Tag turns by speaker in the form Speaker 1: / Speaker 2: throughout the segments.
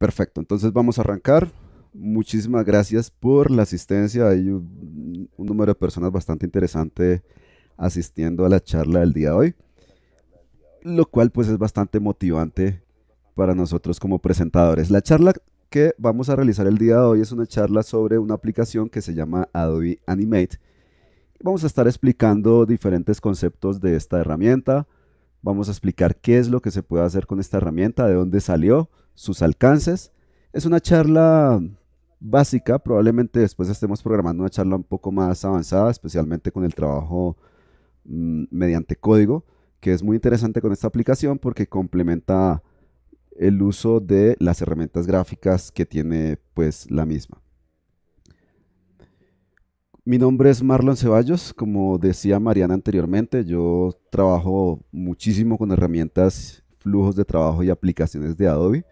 Speaker 1: Perfecto, entonces vamos a arrancar. Muchísimas gracias por la asistencia. Hay un, número de personas bastante interesante asistiendo a la charla del día de hoy, lo cual pues es bastante motivante para nosotros como presentadores. La charla que vamos a realizar el día de hoy es una charla sobre una aplicación que se llama Adobe Animate. Vamos a estar explicando diferentes conceptos de esta herramienta. Vamos a explicar qué es lo que se puede hacer con esta herramienta, de dónde salió sus alcances. Es una charla básica, probablemente después estemos programando una charla un poco más avanzada, especialmente con el trabajo mm, mediante código, que es muy interesante con esta aplicación porque complementa el uso de las herramientas gráficas que tiene pues la misma. Mi nombre es Marlon Ceballos, como decía Mariana anteriormente, yo trabajo muchísimo con herramientas, flujos de trabajo y aplicaciones de Adobe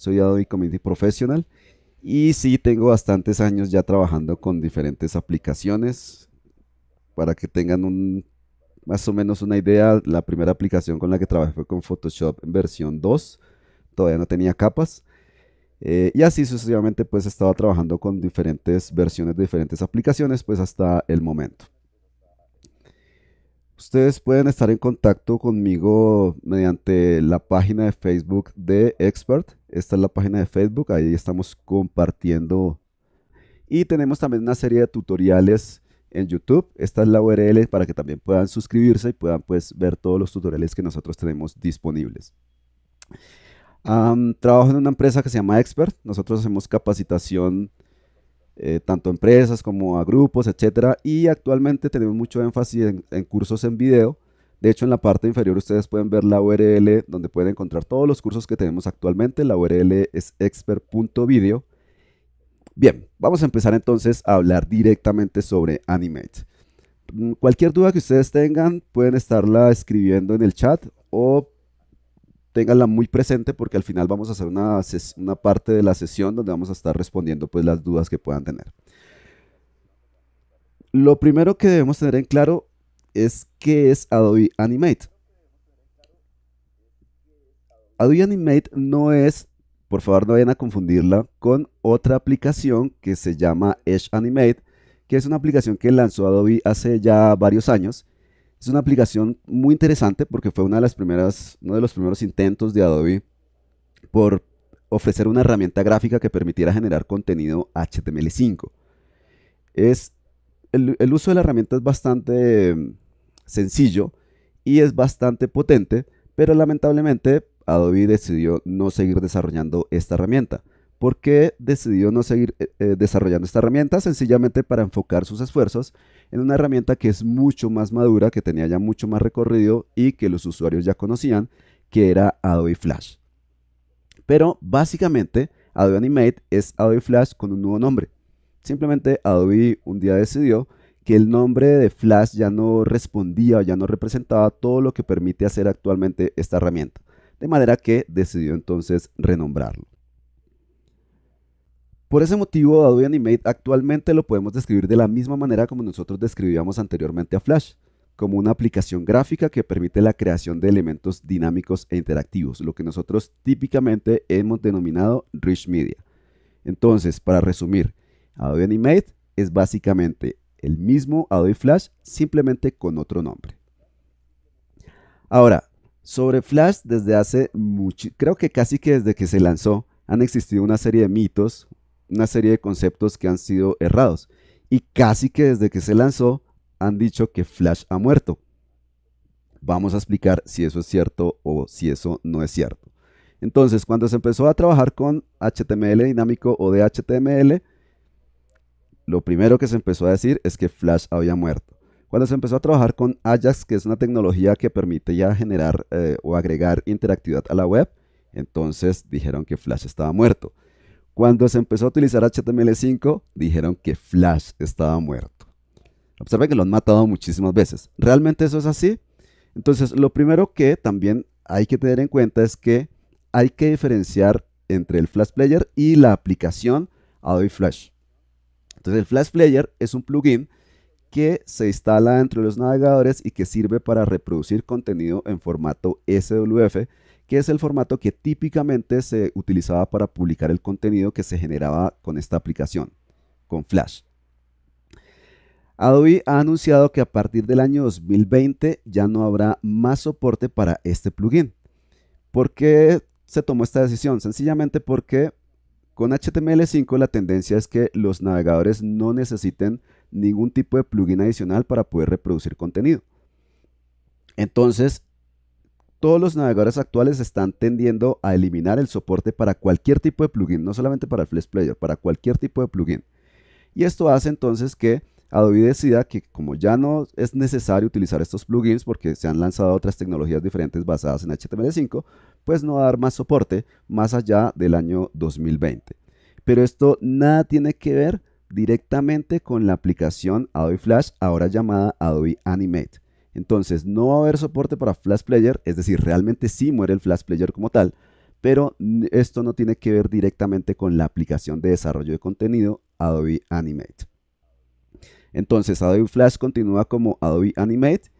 Speaker 1: soy Adobe Community Professional y sí tengo bastantes años ya trabajando con diferentes aplicaciones. Para que tengan más o menos una idea, la primera aplicación con la que trabajé fue con Photoshop en versión 2, todavía no tenía capas. Eh, y así sucesivamente pues estaba trabajando con diferentes versiones de diferentes aplicaciones pues hasta el momento. Ustedes pueden estar en contacto conmigo mediante la página de Facebook de Expert. Esta es la página de Facebook, ahí estamos compartiendo. Y tenemos también una serie de tutoriales en YouTube. Esta es la URL para que también puedan suscribirse y puedan pues, ver todos los tutoriales que nosotros tenemos disponibles. trabajo en una empresa que se llama Expert. Nosotros hacemos capacitación eh, tanto a empresas como a grupos, etc. Y actualmente tenemos mucho énfasis en cursos en video de hecho, en la parte inferior ustedes pueden ver la URL donde pueden encontrar todos los cursos que tenemos actualmente. La URL es expert.video. Bien, vamos a empezar entonces a hablar directamente sobre Animate. Mm, cualquier duda que ustedes tengan pueden estarla escribiendo en el chat o ténganla muy presente porque al final vamos a hacer una, una parte de la sesión donde vamos a estar respondiendo pues las dudas que puedan tener. Lo primero que debemos tener en claro es que es Adobe Animate. Adobe Animate no es, por favor no vayan a confundirla, con otra aplicación que se llama Edge Animate, que es una aplicación que lanzó Adobe hace ya varios años. Es una aplicación muy interesante porque fue una de las primeras, uno de los primeros intentos de Adobe por ofrecer una herramienta gráfica que permitiera generar contenido HTML5. Es el, uso de la herramienta es bastante mm, sencillo y es bastante potente, pero lamentablemente Adobe decidió no seguir desarrollando esta herramienta. ¿Por qué decidió no seguir eh, eh, desarrollando esta herramienta? Sencillamente para enfocar sus esfuerzos en una herramienta que es mucho más madura, que tenía ya mucho más recorrido y que los usuarios ya conocían, que era Adobe Flash. Pero básicamente Adobe Animate es Adobe Flash con un nuevo nombre. Simplemente Adobe un día decidió que el nombre de Flash ya no respondía o ya no representaba todo lo que permite hacer actualmente esta herramienta, de manera que decidió entonces renombrarlo. Por ese motivo, Adobe Animate actualmente lo podemos describir de la misma manera como nosotros describíamos anteriormente a Flash, como una aplicación gráfica que permite la creación de elementos dinámicos e interactivos, lo que nosotros típicamente hemos denominado Rich Media. Entonces, para resumir, Adobe Animate es básicamente el mismo Adobe Flash, simplemente con otro nombre. Ahora, sobre Flash desde hace mucho, creo que casi que desde que se lanzó, han existido una serie de mitos, una serie de conceptos que han sido errados. Y casi que desde que se lanzó, han dicho que Flash ha muerto. Vamos a explicar si eso es cierto o si eso no es cierto. Entonces, cuando se empezó a trabajar con HTML dinámico o de HTML, lo primero que se empezó a decir es que Flash había muerto. Cuando se empezó a trabajar con Ajax, que es una tecnología que permite ya generar eh, o agregar interactividad a la web, entonces dijeron que Flash estaba muerto. Cuando se empezó a utilizar HTML5, dijeron que Flash estaba muerto. Observen que lo han matado muchísimas veces. ¿Realmente eso es así? Entonces, lo primero que también hay que tener en cuenta es que hay que diferenciar entre el Flash Player y la aplicación Adobe Flash. Entonces el Flash Player es un plugin que se instala dentro de los navegadores y que sirve para reproducir contenido en formato SWF, que es el formato que típicamente se utilizaba para publicar el contenido que se generaba con esta aplicación, con Flash. Adobe ha anunciado que a partir del año 2020 ya no habrá más soporte para este plugin. ¿Por qué se tomó esta decisión? Sencillamente porque con HTML5 la tendencia es que los navegadores no necesiten ningún tipo de plugin adicional para poder reproducir contenido. Entonces, todos los navegadores actuales están tendiendo a eliminar el soporte para cualquier tipo de plugin, no solamente para el Flash Player, para cualquier tipo de plugin. Y esto hace entonces que Adobe decida que como ya no es necesario utilizar estos plugins porque se han lanzado otras tecnologías diferentes basadas en HTML5, pues no va a dar más soporte más allá del año 2020. Pero esto nada tiene que ver directamente con la aplicación Adobe Flash, ahora llamada Adobe Animate. Entonces no va a haber soporte para Flash Player, es decir, realmente sí muere el Flash Player como tal, pero esto no tiene que ver directamente con la aplicación de desarrollo de contenido Adobe Animate. Entonces Adobe Flash continúa como Adobe Animate.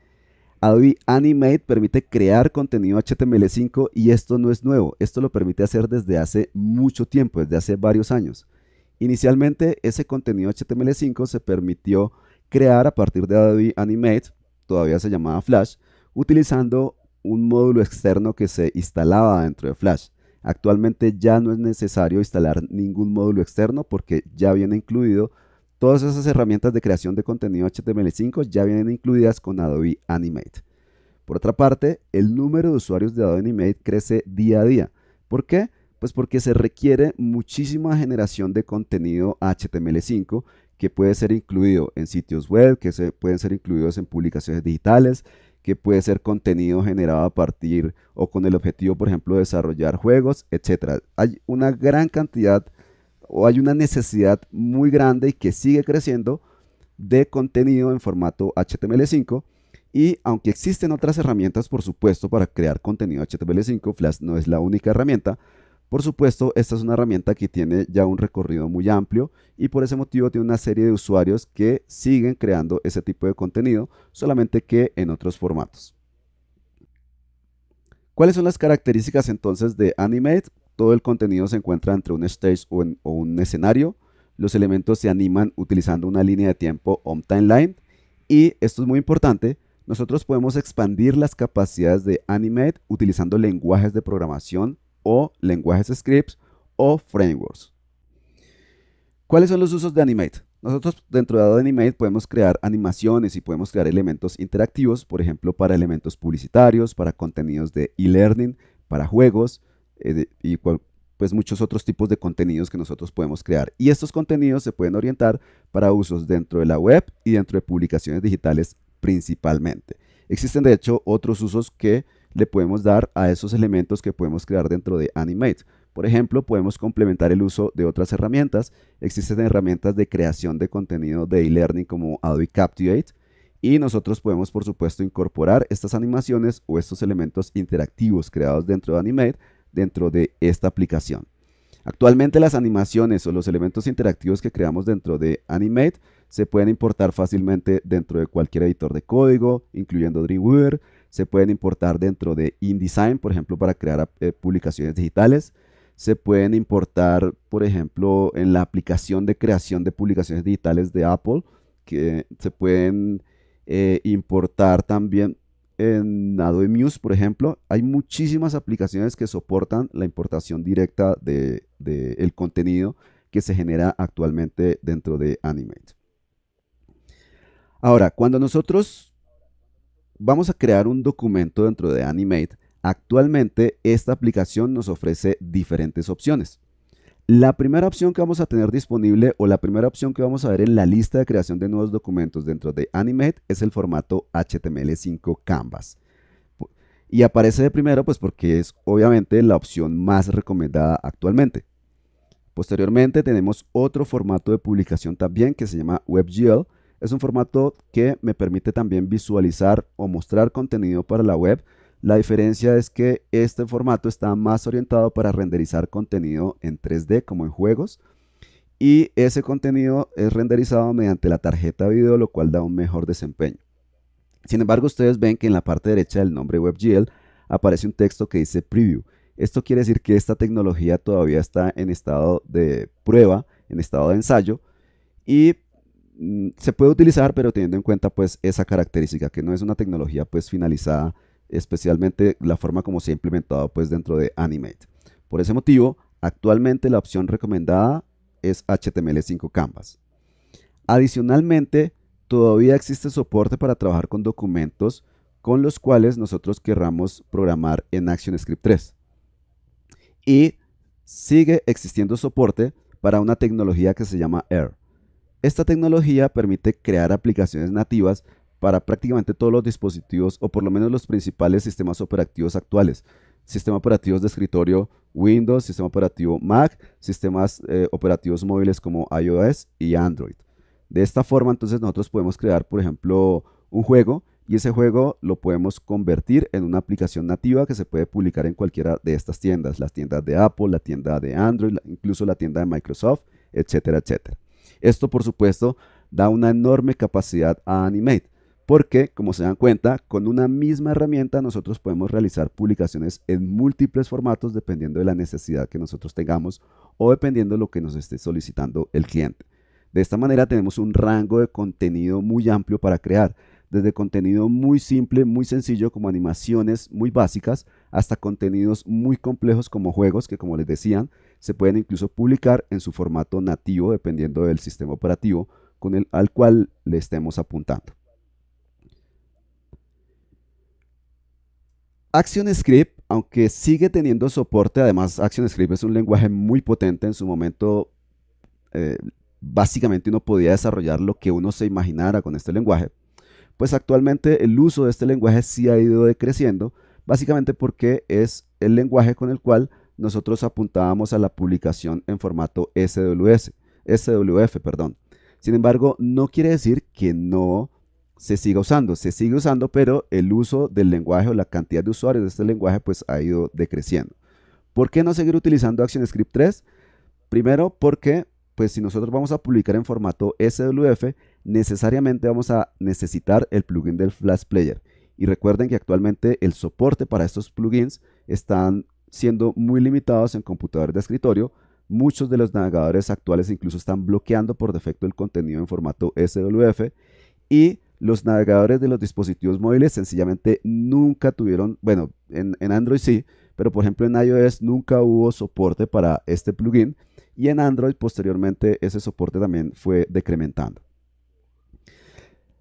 Speaker 1: Adobe Animate permite crear contenido HTML5 y esto no es nuevo, esto lo permite hacer desde hace mucho tiempo, desde hace varios años. Inicialmente ese contenido HTML5 se permitió crear a partir de Adobe Animate, todavía se llamaba Flash, utilizando un módulo externo que se instalaba dentro de Flash. Actualmente ya no es necesario instalar ningún módulo externo porque ya viene incluido Todas esas herramientas de creación de contenido HTML5 ya vienen incluidas con Adobe Animate. Por otra parte, el número de usuarios de Adobe Animate crece día a día. ¿Por qué? Pues porque se requiere muchísima generación de contenido HTML5 que puede ser incluido en sitios web, que se pueden ser incluidos en publicaciones digitales, que puede ser contenido generado a partir o con el objetivo, por ejemplo, de desarrollar juegos, etc. Hay una gran cantidad o hay una necesidad muy grande y que sigue creciendo de contenido en formato HTML5. Y aunque existen otras herramientas, por supuesto, para crear contenido HTML5, Flash no es la única herramienta. Por supuesto, esta es una herramienta que tiene ya un recorrido muy amplio y por ese motivo tiene una serie de usuarios que siguen creando ese tipo de contenido, solamente que en otros formatos. ¿Cuáles son las características entonces de Animate? Todo el contenido se encuentra entre un stage o, un escenario. Los elementos se animan utilizando una línea de tiempo on timeline. Y esto es muy importante, nosotros podemos expandir las capacidades de Animate utilizando lenguajes de programación o lenguajes scripts o frameworks. ¿Cuáles son los usos de Animate? Nosotros dentro de Animate podemos crear animaciones y podemos crear elementos interactivos, por ejemplo, para elementos publicitarios, para contenidos de e-learning, para juegos, eh, y pues muchos otros tipos de contenidos que nosotros podemos crear. Y estos contenidos se pueden orientar para usos dentro de la web y dentro de publicaciones digitales principalmente. Existen de hecho otros usos que le podemos dar a esos elementos que podemos crear dentro de Animate. Por ejemplo, podemos complementar el uso de otras herramientas. Existen herramientas de creación de contenido de e-learning como Adobe Captivate y nosotros podemos, por supuesto, incorporar estas animaciones o estos elementos interactivos creados dentro de Animate dentro de esta aplicación. Actualmente las animaciones o los elementos interactivos que creamos dentro de Animate se pueden importar fácilmente dentro de cualquier editor de código, incluyendo Dreamweaver, se pueden importar dentro de InDesign, por ejemplo, para crear eh, publicaciones digitales, se pueden importar, por ejemplo, en la aplicación de creación de publicaciones digitales de Apple, que se pueden eh, importar también en Adobe Muse, por ejemplo, hay muchísimas aplicaciones que soportan la importación directa del de, contenido que se genera actualmente dentro de Animate. Ahora, cuando nosotros vamos a crear un documento dentro de Animate, actualmente esta aplicación nos ofrece diferentes opciones. La primera opción que vamos a tener disponible o la primera opción que vamos a ver en la lista de creación de nuevos documentos dentro de Animate es el formato HTML5 Canvas. Y aparece de primero pues porque es obviamente la opción más recomendada actualmente. Posteriormente tenemos otro formato de publicación también que se llama WebGL. Es un formato que me permite también visualizar o mostrar contenido para la web la diferencia es que este formato está más orientado para renderizar contenido en 3D como en juegos y ese contenido es renderizado mediante la tarjeta video lo cual da un mejor desempeño. Sin embargo, ustedes ven que en la parte derecha del nombre WebGL aparece un texto que dice preview. Esto quiere decir que esta tecnología todavía está en estado de prueba, en estado de ensayo y mm, se puede utilizar pero teniendo en cuenta pues esa característica que no es una tecnología pues finalizada especialmente la forma como se ha implementado pues dentro de Animate. Por ese motivo, actualmente la opción recomendada es HTML5 Canvas. Adicionalmente, todavía existe soporte para trabajar con documentos con los cuales nosotros querramos programar en ActionScript 3. Y sigue existiendo soporte para una tecnología que se llama Air. Esta tecnología permite crear aplicaciones nativas para prácticamente todos los dispositivos o por lo menos los principales sistemas operativos actuales. sistemas operativos de escritorio Windows, sistema operativo Mac, sistemas eh, operativos móviles como iOS y Android. De esta forma entonces nosotros podemos crear, por ejemplo, un juego y ese juego lo podemos convertir en una aplicación nativa que se puede publicar en cualquiera de estas tiendas, las tiendas de Apple, la tienda de Android, incluso la tienda de Microsoft, etcétera, etcétera. Esto por supuesto da una enorme capacidad a Animate, porque, como se dan cuenta, con una misma herramienta nosotros podemos realizar publicaciones en múltiples formatos dependiendo de la necesidad que nosotros tengamos o dependiendo de lo que nos esté solicitando el cliente. De esta manera tenemos un rango de contenido muy amplio para crear, desde contenido muy simple, muy sencillo como animaciones muy básicas, hasta contenidos muy complejos como juegos que como les decían, se pueden incluso publicar en su formato nativo dependiendo del sistema operativo con el, al cual le estemos apuntando. ActionScript, aunque sigue teniendo soporte, además ActionScript es un lenguaje muy potente en su momento. Eh, básicamente uno podía desarrollar lo que uno se imaginara con este lenguaje. Pues actualmente el uso de este lenguaje sí ha ido decreciendo, básicamente porque es el lenguaje con el cual nosotros apuntábamos a la publicación en formato SWF. Perdón. Sin embargo, no quiere decir que no se siga usando, se sigue usando, pero el uso del lenguaje o la cantidad de usuarios de este lenguaje pues ha ido decreciendo. ¿Por qué no seguir utilizando ActionScript 3? Primero porque pues si nosotros vamos a publicar en formato SWF, necesariamente vamos a necesitar el plugin del Flash Player. Y recuerden que actualmente el soporte para estos plugins están siendo muy limitados en computadores de escritorio. Muchos de los navegadores actuales incluso están bloqueando por defecto el contenido en formato SWF y los navegadores de los dispositivos móviles sencillamente nunca tuvieron, bueno, en, Android sí, pero por ejemplo en iOS nunca hubo soporte para este plugin y en Android posteriormente ese soporte también fue decrementando.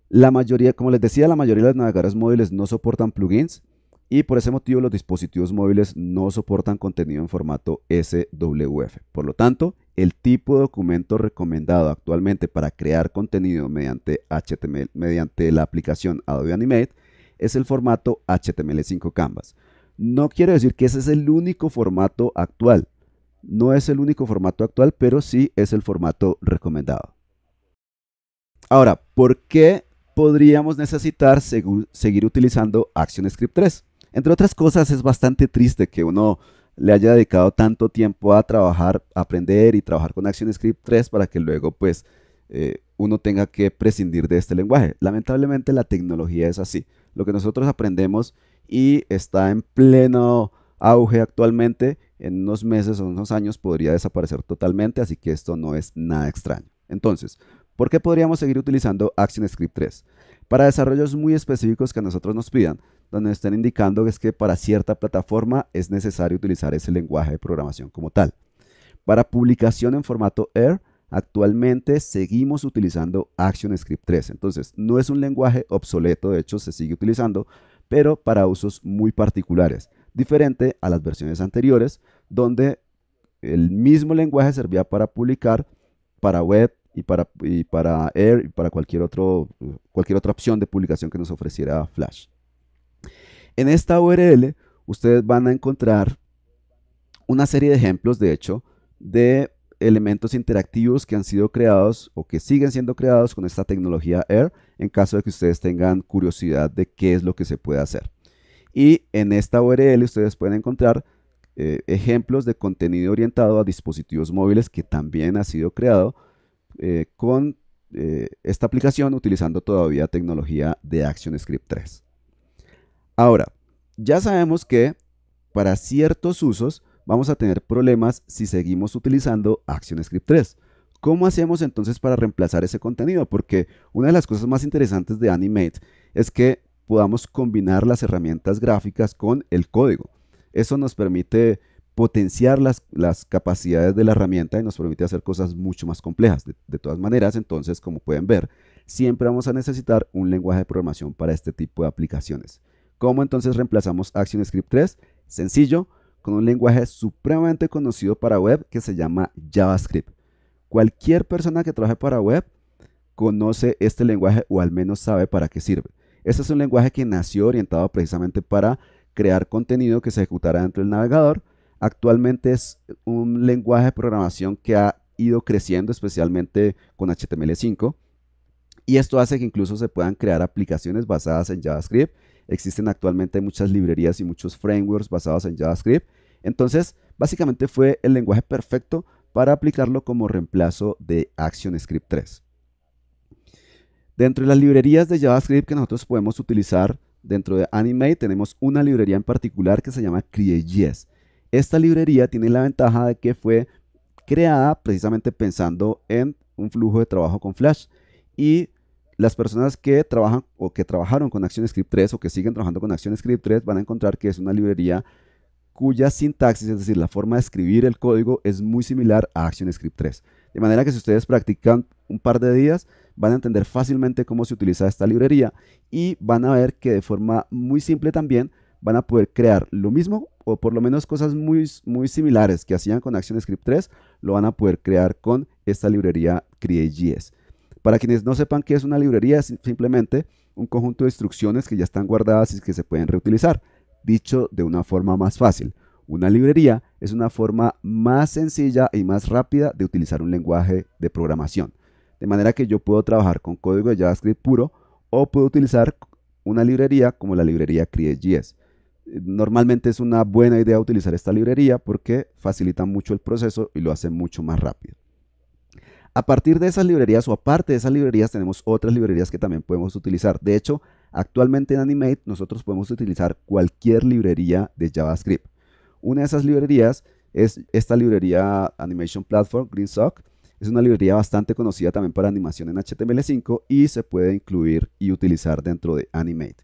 Speaker 1: La mayoría, como les decía, la mayoría de los navegadores móviles no soportan plugins, y por ese motivo los dispositivos móviles no soportan contenido en formato SWF. Por lo tanto, el tipo de documento recomendado actualmente para crear contenido mediante HTML mediante la aplicación Adobe Animate es el formato HTML5 Canvas. No quiero decir que ese es el único formato actual. No es el único formato actual, pero sí es el formato recomendado. Ahora, ¿por qué podríamos necesitar seguir utilizando ActionScript 3? Entre otras cosas, es bastante triste que uno le haya dedicado tanto tiempo a trabajar, aprender y trabajar con ActionScript 3 para que luego pues eh, uno tenga que prescindir de este lenguaje. Lamentablemente la tecnología es así. Lo que nosotros aprendemos y está en pleno auge actualmente, en unos meses o unos años podría desaparecer totalmente, así que esto no es nada extraño. Entonces, ¿por qué podríamos seguir utilizando ActionScript 3? Para desarrollos muy específicos que a nosotros nos pidan, donde están indicando es que para cierta plataforma es necesario utilizar ese lenguaje de programación como tal. Para publicación en formato AIR, actualmente seguimos utilizando ActionScript 3. Entonces, no es un lenguaje obsoleto, de hecho se sigue utilizando, pero para usos muy particulares, diferente a las versiones anteriores, donde el mismo lenguaje servía para publicar, para web y para, para Air y para cualquier, otro, cualquier otra opción de publicación que nos ofreciera Flash. En esta URL ustedes van a encontrar una serie de ejemplos, de hecho, de elementos interactivos que han sido creados o que siguen siendo creados con esta tecnología Air en caso de que ustedes tengan curiosidad de qué es lo que se puede hacer. Y en esta URL ustedes pueden encontrar eh, ejemplos de contenido orientado a dispositivos móviles que también ha sido creado eh, con eh, esta aplicación utilizando todavía tecnología de ActionScript 3. Ahora, ya sabemos que para ciertos usos vamos a tener problemas si seguimos utilizando ActionScript 3. ¿Cómo hacemos entonces para reemplazar ese contenido? Porque una de las cosas más interesantes de Animate es que podamos combinar las herramientas gráficas con el código. Eso nos permite potenciar las, capacidades de la herramienta y nos permite hacer cosas mucho más complejas. de, todas maneras, entonces, como pueden ver, siempre vamos a necesitar un lenguaje de programación para este tipo de aplicaciones. ¿Cómo entonces reemplazamos ActionScript 3? Sencillo, con un lenguaje supremamente conocido para web que se llama JavaScript. Cualquier persona que trabaje para web conoce este lenguaje o al menos sabe para qué sirve. Este es un lenguaje que nació orientado precisamente para crear contenido que se ejecutará dentro del navegador. Actualmente es un lenguaje de programación que ha ido creciendo, especialmente con HTML5. Y esto hace que incluso se puedan crear aplicaciones basadas en JavaScript Existen actualmente muchas librerías y muchos frameworks basados en JavaScript. Entonces, básicamente fue el lenguaje perfecto para aplicarlo como reemplazo de ActionScript 3. Dentro de las librerías de JavaScript que nosotros podemos utilizar dentro de Animate, tenemos una librería en particular que se llama CreateJS. Esta librería tiene la ventaja de que fue creada precisamente pensando en un flujo de trabajo con Flash y las personas que trabajan o que trabajaron con ActionScript 3 o que siguen trabajando con ActionScript 3 van a encontrar que es una librería cuya sintaxis, es decir, la forma de escribir el código es muy similar a ActionScript 3. De manera que si ustedes practican un par de días, van a entender fácilmente cómo se utiliza esta librería y van a ver que de forma muy simple también van a poder crear lo mismo o por lo menos cosas muy, muy similares que hacían con ActionScript 3, lo van a poder crear con esta librería CreateJS. Para quienes no sepan qué es una librería, es simplemente un conjunto de instrucciones que ya están guardadas y que se pueden reutilizar. Dicho de una forma más fácil, una librería es una forma más sencilla y más rápida de utilizar un lenguaje de programación. De manera que yo puedo trabajar con código de JavaScript puro o puedo utilizar una librería como la librería CreateJS. Normalmente es una buena idea utilizar esta librería porque facilita mucho el proceso y lo hace mucho más rápido. A partir de esas librerías o aparte de esas librerías tenemos otras librerías que también podemos utilizar. De hecho, actualmente en Animate nosotros podemos utilizar cualquier librería de JavaScript. Una de esas librerías es esta librería Animation Platform, GreenSock. Es una librería bastante conocida también para animación en HTML5 y se puede incluir y utilizar dentro de Animate.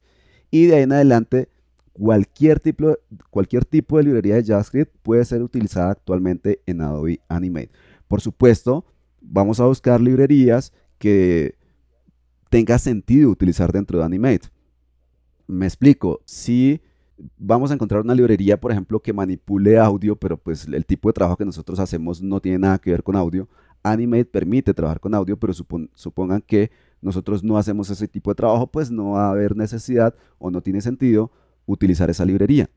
Speaker 1: Y de ahí en adelante, cualquier tipo, cualquier tipo de librería de JavaScript puede ser utilizada actualmente en Adobe Animate. Por supuesto, vamos a buscar librerías que tenga sentido utilizar dentro de Animate. Me explico, si vamos a encontrar una librería, por ejemplo, que manipule audio, pero pues el tipo de trabajo que nosotros hacemos no tiene nada que ver con audio. Animate permite trabajar con audio, pero supongan que nosotros no hacemos ese tipo de trabajo, pues no va a haber necesidad o no tiene sentido utilizar esa librería.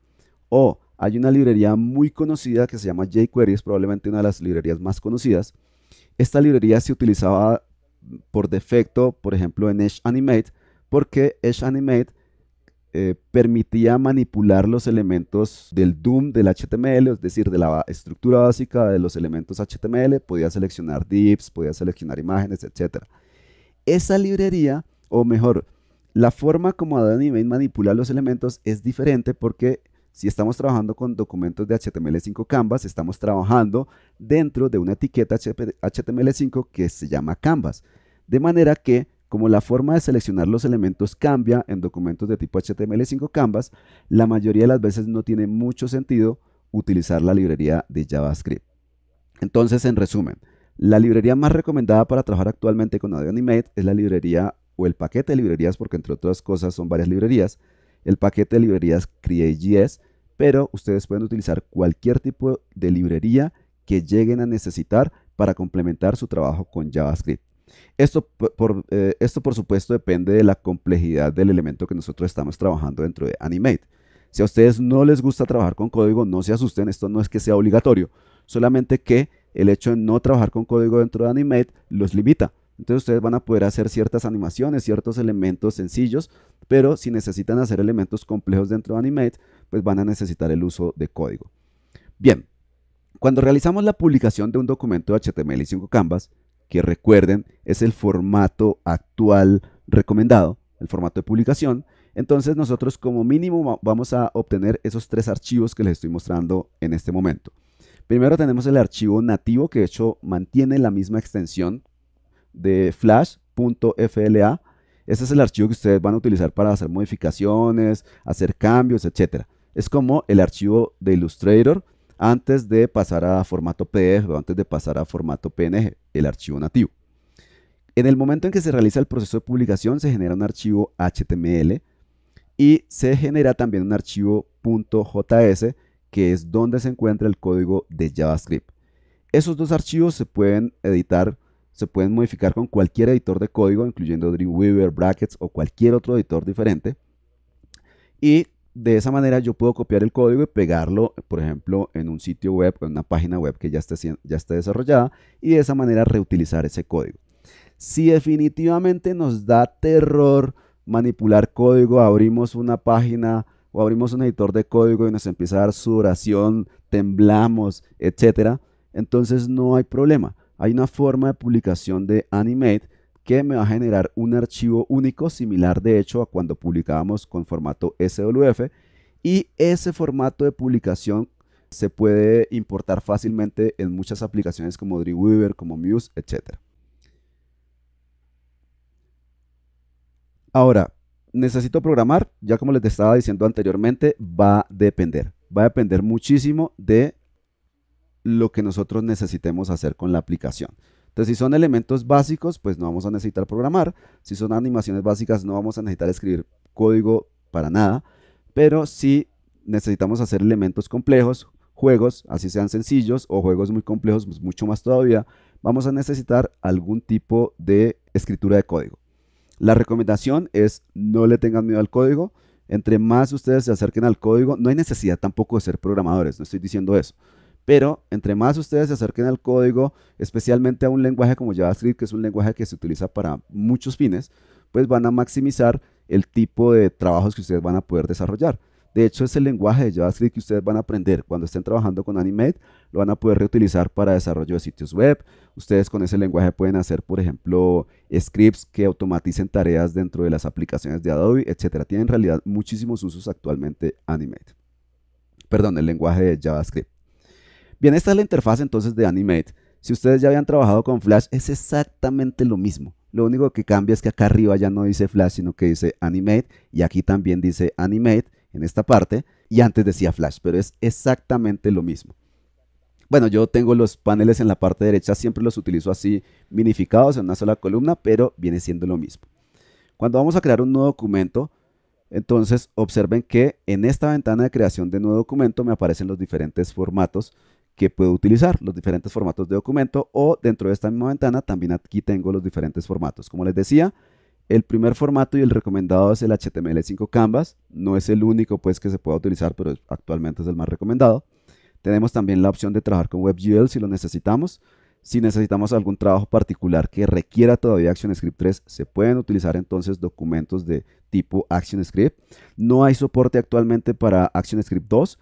Speaker 1: O hay una librería muy conocida que se llama jQuery, es probablemente una de las librerías más conocidas, esta librería se utilizaba por defecto, por ejemplo, en Edge Animate, porque Edge Animate eh, permitía manipular los elementos del DOM del HTML, es decir, de la estructura básica de los elementos HTML, podía seleccionar divs, podía seleccionar imágenes, etc. Esa librería, o mejor, la forma como Adobe Animate manipula los elementos es diferente porque si estamos trabajando con documentos de HTML5 Canvas, estamos trabajando dentro de una etiqueta HTML5 que se llama Canvas. De manera que, como la forma de seleccionar los elementos cambia en documentos de tipo HTML5 Canvas, la mayoría de las veces no tiene mucho sentido utilizar la librería de JavaScript. Entonces, en resumen, la librería más recomendada para trabajar actualmente con Adobe Animate es la librería o el paquete de librerías, porque entre otras cosas son varias librerías, el paquete de librerías CreateJS, pero ustedes pueden utilizar cualquier tipo de librería que lleguen a necesitar para complementar su trabajo con JavaScript. Esto por, eh, esto por supuesto depende de la complejidad del elemento que nosotros estamos trabajando dentro de Animate. Si a ustedes no les gusta trabajar con código, no se asusten, esto no es que sea obligatorio, solamente que el hecho de no trabajar con código dentro de Animate los limita. Entonces ustedes van a poder hacer ciertas animaciones, ciertos elementos sencillos, pero si necesitan hacer elementos complejos dentro de Animate, pues van a necesitar el uso de código. Bien, cuando realizamos la publicación de un documento de HTML5 Canvas, que recuerden es el formato actual recomendado, el formato de publicación, entonces nosotros como mínimo vamos a obtener esos tres archivos que les estoy mostrando en este momento. Primero tenemos el archivo nativo que de hecho mantiene la misma extensión de flash.fla. Este es el archivo que ustedes van a utilizar para hacer modificaciones, hacer cambios, etc. Es como el archivo de Illustrator antes de pasar a formato PDF o antes de pasar a formato PNG, el archivo nativo. En el momento en que se realiza el proceso de publicación se genera un archivo HTML y se genera también un archivo .js que es donde se encuentra el código de JavaScript. Esos dos archivos se pueden editar se pueden modificar con cualquier editor de código, incluyendo Dreamweaver, Brackets o cualquier otro editor diferente. Y de esa manera yo puedo copiar el código y pegarlo, por ejemplo, en un sitio web en una página web que ya esté, ya esté desarrollada y de esa manera reutilizar ese código. Si definitivamente nos da terror manipular código, abrimos una página o abrimos un editor de código y nos empieza a dar sudoración, temblamos, etc., entonces no hay problema hay una forma de publicación de Animate que me va a generar un archivo único similar de hecho a cuando publicábamos con formato SWF y ese formato de publicación se puede importar fácilmente en muchas aplicaciones como Dreamweaver, como Muse, etc. Ahora, necesito programar, ya como les estaba diciendo anteriormente, va a depender. Va a depender muchísimo de lo que nosotros necesitemos hacer con la aplicación. Entonces, si son elementos básicos, pues no vamos a necesitar programar. Si son animaciones básicas, no vamos a necesitar escribir código para nada. Pero si necesitamos hacer elementos complejos, juegos, así sean sencillos o juegos muy complejos, pues mucho más todavía, vamos a necesitar algún tipo de escritura de código. La recomendación es no le tengan miedo al código. Entre más ustedes se acerquen al código, no hay necesidad tampoco de ser programadores, no estoy diciendo eso. Pero entre más ustedes se acerquen al código, especialmente a un lenguaje como JavaScript, que es un lenguaje que se utiliza para muchos fines, pues van a maximizar el tipo de trabajos que ustedes van a poder desarrollar. De hecho, es el lenguaje de JavaScript que ustedes van a aprender cuando estén trabajando con Animate, lo van a poder reutilizar para desarrollo de sitios web. Ustedes con ese lenguaje pueden hacer, por ejemplo, scripts que automaticen tareas dentro de las aplicaciones de Adobe, etc. Tiene en realidad muchísimos usos actualmente Animate. Perdón, el lenguaje de JavaScript. Bien, esta es la interfaz entonces de Animate. Si ustedes ya habían trabajado con Flash, es exactamente lo mismo. Lo único que cambia es que acá arriba ya no dice Flash, sino que dice Animate. Y aquí también dice Animate en esta parte. Y antes decía Flash, pero es exactamente lo mismo. Bueno, yo tengo los paneles en la parte derecha, siempre los utilizo así, minificados en una sola columna, pero viene siendo lo mismo. Cuando vamos a crear un nuevo documento, entonces observen que en esta ventana de creación de nuevo documento me aparecen los diferentes formatos que puedo utilizar, los diferentes formatos de documento o dentro de esta misma ventana también aquí tengo los diferentes formatos. Como les decía, el primer formato y el recomendado es el HTML5 Canvas, no es el único pues que se pueda utilizar, pero actualmente es el más recomendado. Tenemos también la opción de trabajar con WebGL si lo necesitamos. Si necesitamos algún trabajo particular que requiera todavía ActionScript 3, se pueden utilizar entonces documentos de tipo ActionScript. No hay soporte actualmente para ActionScript 2,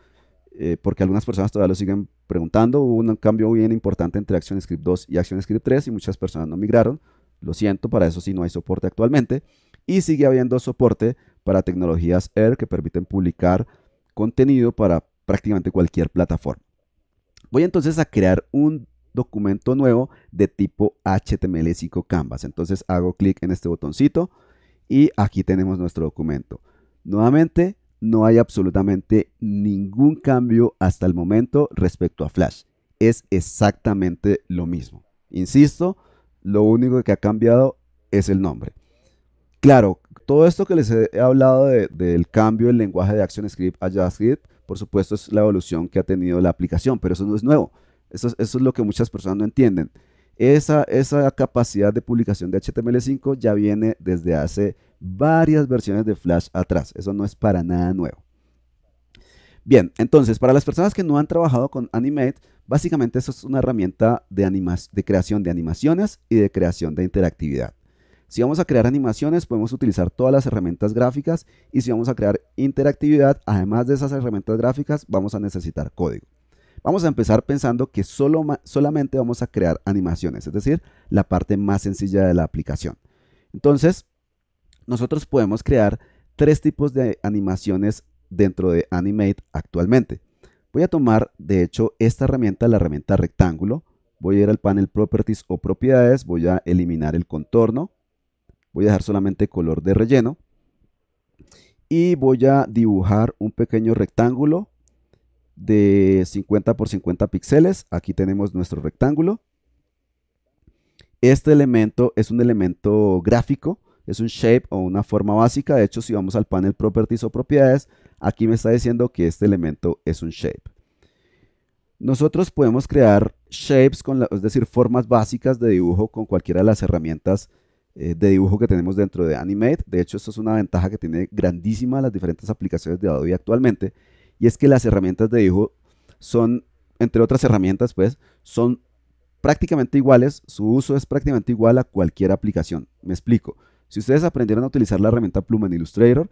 Speaker 1: eh, porque algunas personas todavía lo siguen preguntando, hubo un cambio bien importante entre ActionScript 2 y ActionScript 3 y muchas personas no migraron. Lo siento, para eso sí no hay soporte actualmente. Y sigue habiendo soporte para tecnologías Air que permiten publicar contenido para prácticamente cualquier plataforma. Voy entonces a crear un documento nuevo de tipo HTML5 Canvas. Entonces hago clic en este botoncito y aquí tenemos nuestro documento. Nuevamente no hay absolutamente ningún cambio hasta el momento respecto a Flash. Es exactamente lo mismo. Insisto, lo único que ha cambiado es el nombre. Claro, todo esto que les he hablado del cambio del lenguaje de ActionScript a JavaScript, por supuesto es la evolución que ha tenido la aplicación, pero eso no es nuevo. Eso, es lo que muchas personas no entienden. Esa, esa capacidad de publicación de HTML5 ya viene desde hace varias versiones de Flash atrás. Eso no es para nada nuevo. Bien, entonces, para las personas que no han trabajado con Animate, básicamente eso es una herramienta de, de creación de animaciones y de creación de interactividad. Si vamos a crear animaciones, podemos utilizar todas las herramientas gráficas y si vamos a crear interactividad, además de esas herramientas gráficas, vamos a necesitar código. Vamos a empezar pensando que solo, solamente vamos a crear animaciones, es decir, la parte más sencilla de la aplicación. Entonces, nosotros podemos crear tres tipos de animaciones dentro de Animate actualmente. Voy a tomar, de hecho, esta herramienta, la herramienta rectángulo. Voy a ir al panel Properties o Propiedades, voy a eliminar el contorno. Voy a dejar solamente color de relleno. Y voy a dibujar un pequeño rectángulo de 50 por 50 píxeles. Aquí tenemos nuestro rectángulo. Este elemento es un elemento gráfico es un shape o una forma básica. De hecho, si vamos al panel properties o propiedades, aquí me está diciendo que este elemento es un shape. Nosotros podemos crear shapes, con es decir, formas básicas de dibujo con cualquiera de las herramientas eh, de dibujo que tenemos dentro de Animate. De hecho, esto es una ventaja que tiene grandísima las diferentes aplicaciones de Adobe actualmente. Y es que las herramientas de dibujo son, entre otras herramientas, pues, son prácticamente iguales. Su uso es prácticamente igual a cualquier aplicación. Me explico. Si ustedes aprendieron a utilizar la herramienta pluma en Illustrator,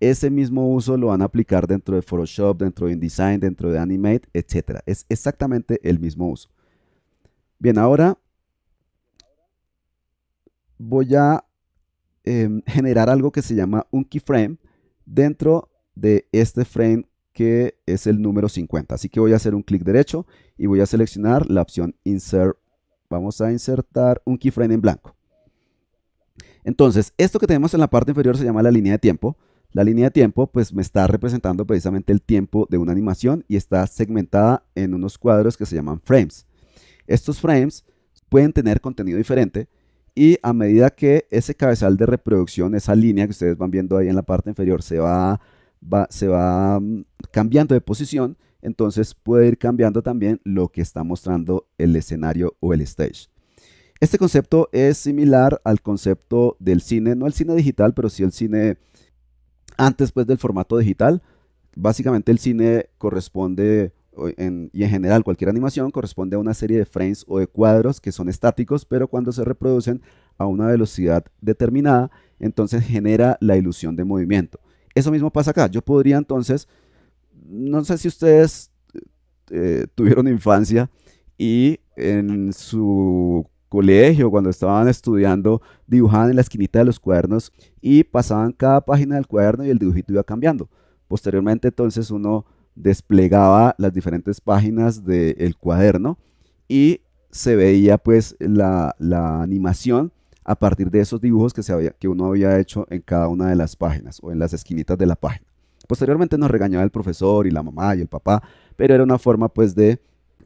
Speaker 1: ese mismo uso lo van a aplicar dentro de Photoshop, dentro de InDesign, dentro de Animate, etc. Es exactamente el mismo uso. Bien, ahora voy a em, generar algo que se llama un keyframe dentro de este frame que es el número 50. Así que voy a hacer un clic derecho y voy a seleccionar la opción Insert. Vamos a insertar un keyframe en blanco. Entonces, esto que tenemos en la parte inferior se llama la línea de tiempo. La línea de tiempo pues me está representando precisamente el tiempo de una animación y está segmentada en unos cuadros que se llaman frames. Estos frames pueden tener contenido diferente y a medida que ese cabezal de reproducción, esa línea que ustedes van viendo ahí en la parte inferior se va, se va mm, cambiando de posición, entonces puede ir cambiando también lo que está mostrando el escenario o el stage. Este concepto es similar al concepto del cine, no el cine digital, pero sí el cine antes pues, del formato digital. Básicamente el cine corresponde, y en general cualquier animación, corresponde a una serie de frames o de cuadros que son estáticos, pero cuando se reproducen a una velocidad determinada, entonces genera la ilusión de movimiento. Eso mismo pasa acá. Yo podría entonces, no sé si ustedes eh, tuvieron infancia y en su colegio, cuando estaban estudiando, dibujaban en la esquinita de los cuadernos y pasaban cada página del cuaderno y el dibujito iba cambiando. Posteriormente entonces uno desplegaba las diferentes páginas del cuaderno y se veía pues la, animación a partir de esos dibujos que, se había, que uno había hecho en cada una de las páginas o en las esquinitas de la página. Posteriormente nos regañaba el profesor y la mamá y el papá, pero era una forma pues de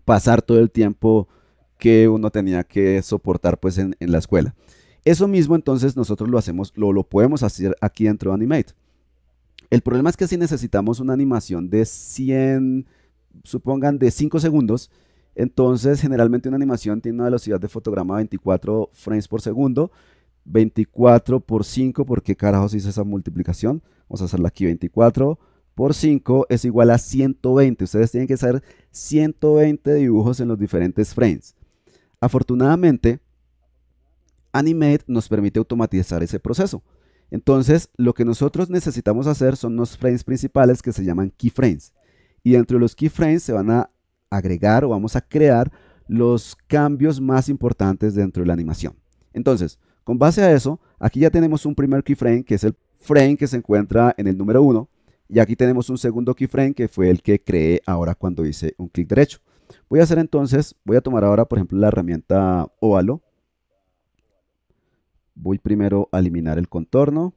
Speaker 1: pasar todo el tiempo que uno tenía que soportar pues en, la escuela. Eso mismo entonces nosotros lo hacemos, lo, lo podemos hacer aquí dentro de Animate. El problema es que si necesitamos una animación de 100, supongan de 5 segundos, entonces generalmente una animación tiene una velocidad de fotograma de 24 frames por segundo, 24 por 5, porque qué carajos hice esa multiplicación? Vamos a hacerla aquí, 24 por 5 es igual a 120. Ustedes tienen que hacer 120 dibujos en los diferentes frames. Afortunadamente, Animate nos permite automatizar ese proceso. Entonces, lo que nosotros necesitamos hacer son los frames principales que se llaman keyframes. Y dentro de los keyframes se van a agregar o vamos a crear los cambios más importantes dentro de la animación. Entonces, con base a eso, aquí ya tenemos un primer keyframe que es el frame que se encuentra en el número 1 y aquí tenemos un segundo keyframe que fue el que creé ahora cuando hice un clic derecho. Voy a hacer entonces, voy a tomar ahora, por ejemplo, la herramienta óvalo. Voy primero a eliminar el contorno.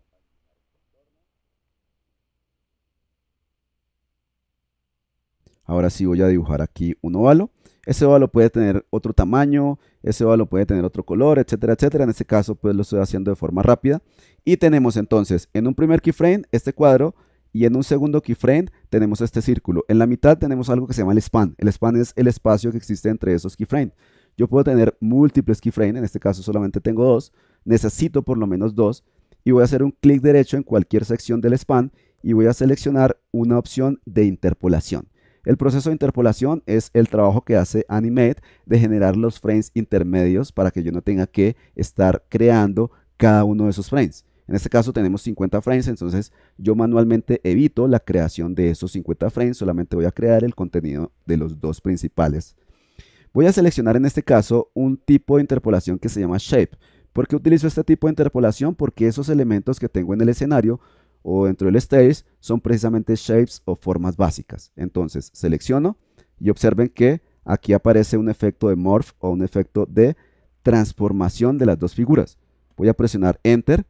Speaker 1: Ahora sí voy a dibujar aquí un óvalo. Ese óvalo puede tener otro tamaño, ese óvalo puede tener otro color, etcétera, etcétera. En este caso, pues lo estoy haciendo de forma rápida. Y tenemos entonces en un primer keyframe este cuadro y en un segundo keyframe tenemos este círculo. En la mitad tenemos algo que se llama el span. El span es el espacio que existe entre esos keyframes. Yo puedo tener múltiples keyframes, en este caso solamente tengo dos, necesito por lo menos dos, y voy a hacer un clic derecho en cualquier sección del span y voy a seleccionar una opción de interpolación. El proceso de interpolación es el trabajo que hace Animate de generar los frames intermedios para que yo no tenga que estar creando cada uno de esos frames. En este caso tenemos 50 frames, entonces yo manualmente evito la creación de esos 50 frames, solamente voy a crear el contenido de los dos principales. Voy a seleccionar en este caso un tipo de interpolación que se llama Shape. ¿Por qué utilizo este tipo de interpolación? Porque esos elementos que tengo en el escenario o dentro del stage son precisamente shapes o formas básicas. Entonces selecciono y observen que aquí aparece un efecto de morph o un efecto de transformación de las dos figuras. Voy a presionar Enter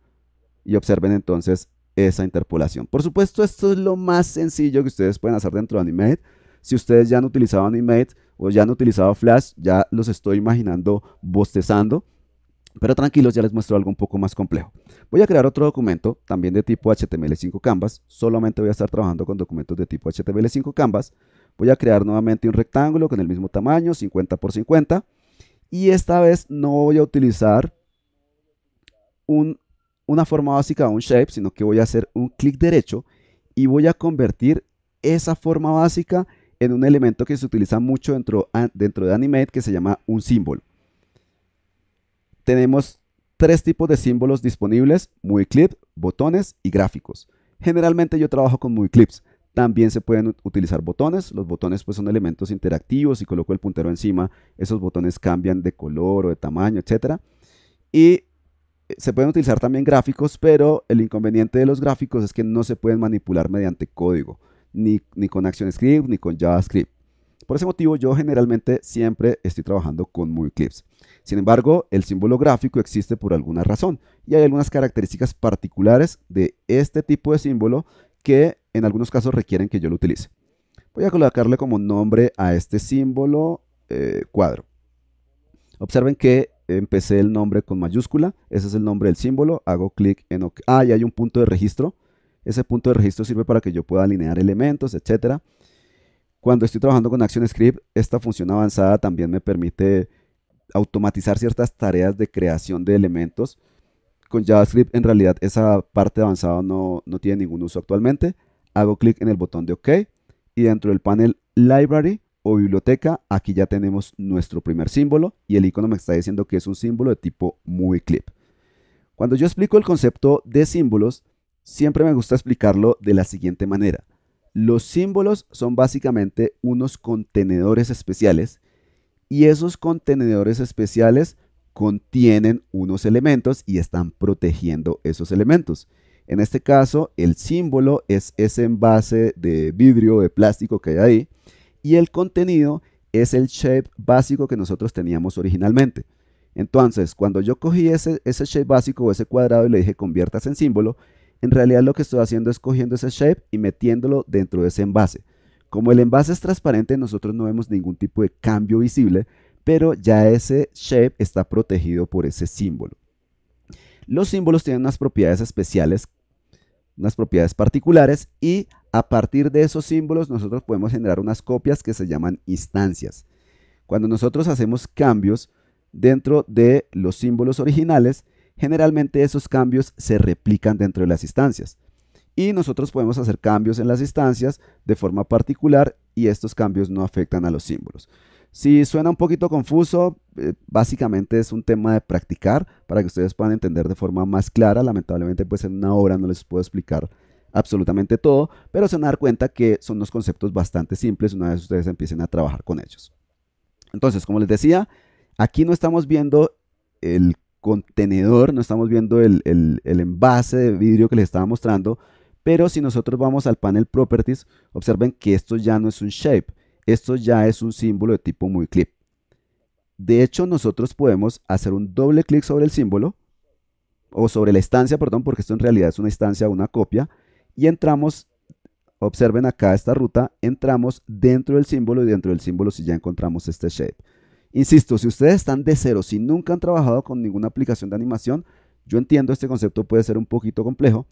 Speaker 1: y observen entonces esa interpolación. Por supuesto, esto es lo más sencillo que ustedes pueden hacer dentro de Animate. Si ustedes ya han utilizado Animate o ya han utilizado Flash, ya los estoy imaginando bostezando. Pero tranquilos, ya les muestro algo un poco más complejo. Voy a crear otro documento, también de tipo HTML5 Canvas. Solamente voy a estar trabajando con documentos de tipo HTML5 Canvas. Voy a crear nuevamente un rectángulo con el mismo tamaño, 50 por 50. Y esta vez no voy a utilizar un una forma básica o un shape, sino que voy a hacer un clic derecho y voy a convertir esa forma básica en un elemento que se utiliza mucho dentro, dentro de Animate que se llama un símbolo. Tenemos tres tipos de símbolos disponibles, muy Clip, botones y gráficos. Generalmente yo trabajo con muy Clips. También se pueden utilizar botones. Los botones pues, son elementos interactivos. Si coloco el puntero encima, esos botones cambian de color o de tamaño, etc. Y se pueden utilizar también gráficos, pero el inconveniente de los gráficos es que no se pueden manipular mediante código, ni, con ActionScript, ni con JavaScript. Por ese motivo yo generalmente siempre estoy trabajando con MovieClips. Sin embargo, el símbolo gráfico existe por alguna razón y hay algunas características particulares de este tipo de símbolo que en algunos casos requieren que yo lo utilice. Voy a colocarle como nombre a este símbolo eh, cuadro. Observen que empecé el nombre con mayúscula, ese es el nombre del símbolo, hago clic en OK. Ah, y hay un punto de registro. Ese punto de registro sirve para que yo pueda alinear elementos, etc. Cuando estoy trabajando con ActionScript, esta función avanzada también me permite automatizar ciertas tareas de creación de elementos. Con JavaScript, en realidad, esa parte avanzada no, no tiene ningún uso actualmente. Hago clic en el botón de OK y dentro del panel Library biblioteca, aquí ya tenemos nuestro primer símbolo y el icono me está diciendo que es un símbolo de tipo movie clip. Cuando yo explico el concepto de símbolos, siempre me gusta explicarlo de la siguiente manera. Los símbolos son básicamente unos contenedores especiales y esos contenedores especiales contienen unos elementos y están protegiendo esos elementos. En este caso, el símbolo es ese envase de vidrio, de plástico que hay ahí y el contenido es el shape básico que nosotros teníamos originalmente. Entonces, cuando yo cogí ese, ese shape básico o ese cuadrado y le dije conviertas en símbolo, en realidad lo que estoy haciendo es cogiendo ese shape y metiéndolo dentro de ese envase. Como el envase es transparente, nosotros no vemos ningún tipo de cambio visible, pero ya ese shape está protegido por ese símbolo. Los símbolos tienen unas propiedades especiales, unas propiedades particulares y a partir de esos símbolos nosotros podemos generar unas copias que se llaman instancias. Cuando nosotros hacemos cambios dentro de los símbolos originales, generalmente esos cambios se replican dentro de las instancias. Y nosotros podemos hacer cambios en las instancias de forma particular y estos cambios no afectan a los símbolos. Si suena un poquito confuso, eh, básicamente es un tema de practicar para que ustedes puedan entender de forma más clara. Lamentablemente, pues en una hora no les puedo explicar absolutamente todo, pero se van a dar cuenta que son unos conceptos bastante simples una vez ustedes empiecen a trabajar con ellos. Entonces, como les decía, aquí no estamos viendo el contenedor, no estamos viendo el, envase de vidrio que les estaba mostrando, pero si nosotros vamos al panel Properties, observen que esto ya no es un shape, esto ya es un símbolo de tipo muy clip. De hecho, nosotros podemos hacer un doble clic sobre el símbolo, o sobre la instancia, perdón, porque esto en realidad es una instancia, una copia, y entramos, observen acá esta ruta, entramos dentro del símbolo y dentro del símbolo si ya encontramos este shape. Insisto, si ustedes están de cero, si nunca han trabajado con ninguna aplicación de animación, yo entiendo este concepto puede ser un poquito complejo,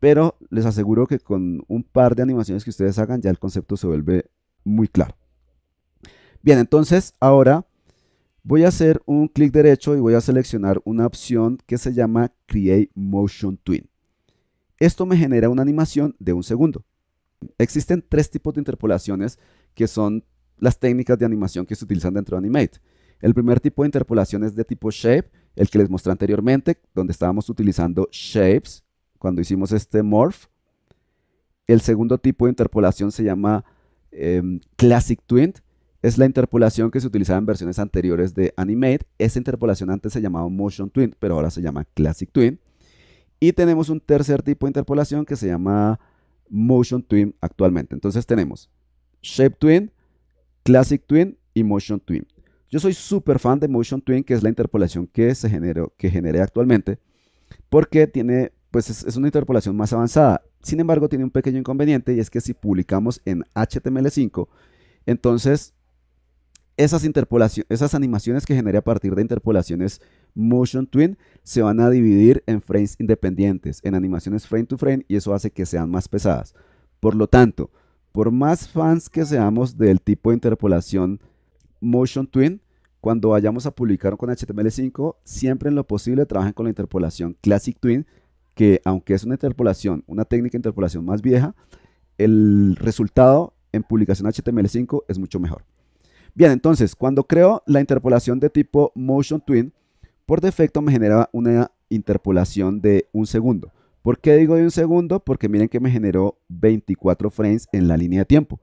Speaker 1: pero les aseguro que con un par de animaciones que ustedes hagan ya el concepto se vuelve muy claro. Bien, entonces ahora voy a hacer un clic derecho y voy a seleccionar una opción que se llama Create Motion Twin. Esto me genera una animación de un segundo. Existen tres tipos de interpolaciones que son las técnicas de animación que se utilizan dentro de Animate. El primer tipo de interpolación es de tipo shape, el que les mostré anteriormente, donde estábamos utilizando shapes cuando hicimos este morph. El segundo tipo de interpolación se llama em, classic twint. Es la interpolación que se utilizaba en versiones anteriores de Animate. Esa interpolación antes se llamaba motion twint, pero ahora se llama classic twint. Y tenemos un tercer tipo de interpolación que se llama Motion Twin actualmente. Entonces tenemos Shape Twin, Classic Twin y Motion Twin. Yo soy súper fan de Motion Twin, que es la interpolación que se generó, que generé actualmente, porque tiene, pues es, una interpolación más avanzada. Sin embargo, tiene un pequeño inconveniente y es que si publicamos en HTML5, entonces esas, interpolaciones, esas animaciones que generé a partir de interpolaciones Motion Twin se van a dividir en frames independientes, en animaciones frame to frame, y eso hace que sean más pesadas. Por lo tanto, por más fans que seamos del tipo de interpolación Motion Twin, cuando vayamos a publicar con HTML5, siempre en lo posible trabajen con la interpolación Classic Twin, que aunque es una interpolación, una técnica de interpolación más vieja, el resultado en publicación HTML5 es mucho mejor. Bien, entonces, cuando creo la interpolación de tipo Motion Twin, por defecto me genera una interpolación de un segundo. ¿Por qué digo de un segundo? Porque miren que me generó 24 frames en la línea de tiempo.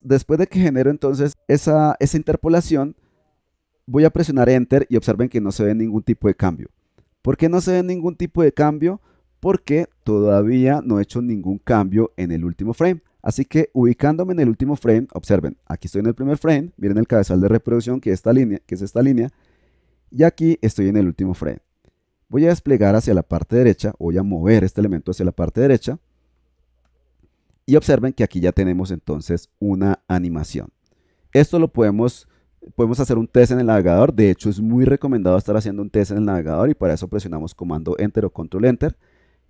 Speaker 1: Después de que genero entonces esa, interpolación, voy a presionar Enter y observen que no se ve ningún tipo de cambio. ¿Por qué no se ve ningún tipo de cambio? Porque todavía no he hecho ningún cambio en el último frame. Así que ubicándome en el último frame, observen, aquí estoy en el primer frame, miren el cabezal de reproducción que, esta línea, que es esta línea, y aquí estoy en el último frame. Voy a desplegar hacia la parte derecha, voy a mover este elemento hacia la parte derecha. Y observen que aquí ya tenemos entonces una animación. Esto lo podemos, podemos hacer un test en el navegador. De hecho, es muy recomendado estar haciendo un test en el navegador y para eso presionamos comando Enter o Control Enter.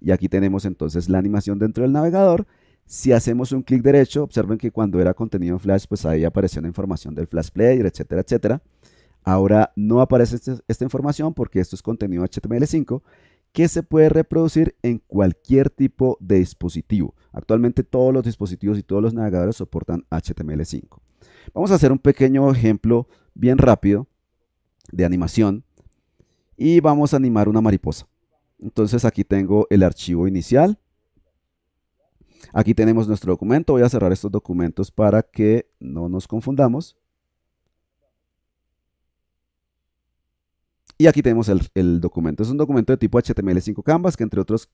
Speaker 1: Y aquí tenemos entonces la animación dentro del navegador. Si hacemos un clic derecho, observen que cuando era contenido en Flash, pues ahí apareció la información del Flash Player, etcétera, etcétera. Ahora no aparece este, esta información porque esto es contenido HTML5 que se puede reproducir en cualquier tipo de dispositivo. Actualmente todos los dispositivos y todos los navegadores soportan HTML5. Vamos a hacer un pequeño ejemplo bien rápido de animación y vamos a animar una mariposa. Entonces aquí tengo el archivo inicial. Aquí tenemos nuestro documento. Voy a cerrar estos documentos para que no nos confundamos. Y aquí tenemos el, documento. Es un documento de tipo HTML5 Canvas que entre otros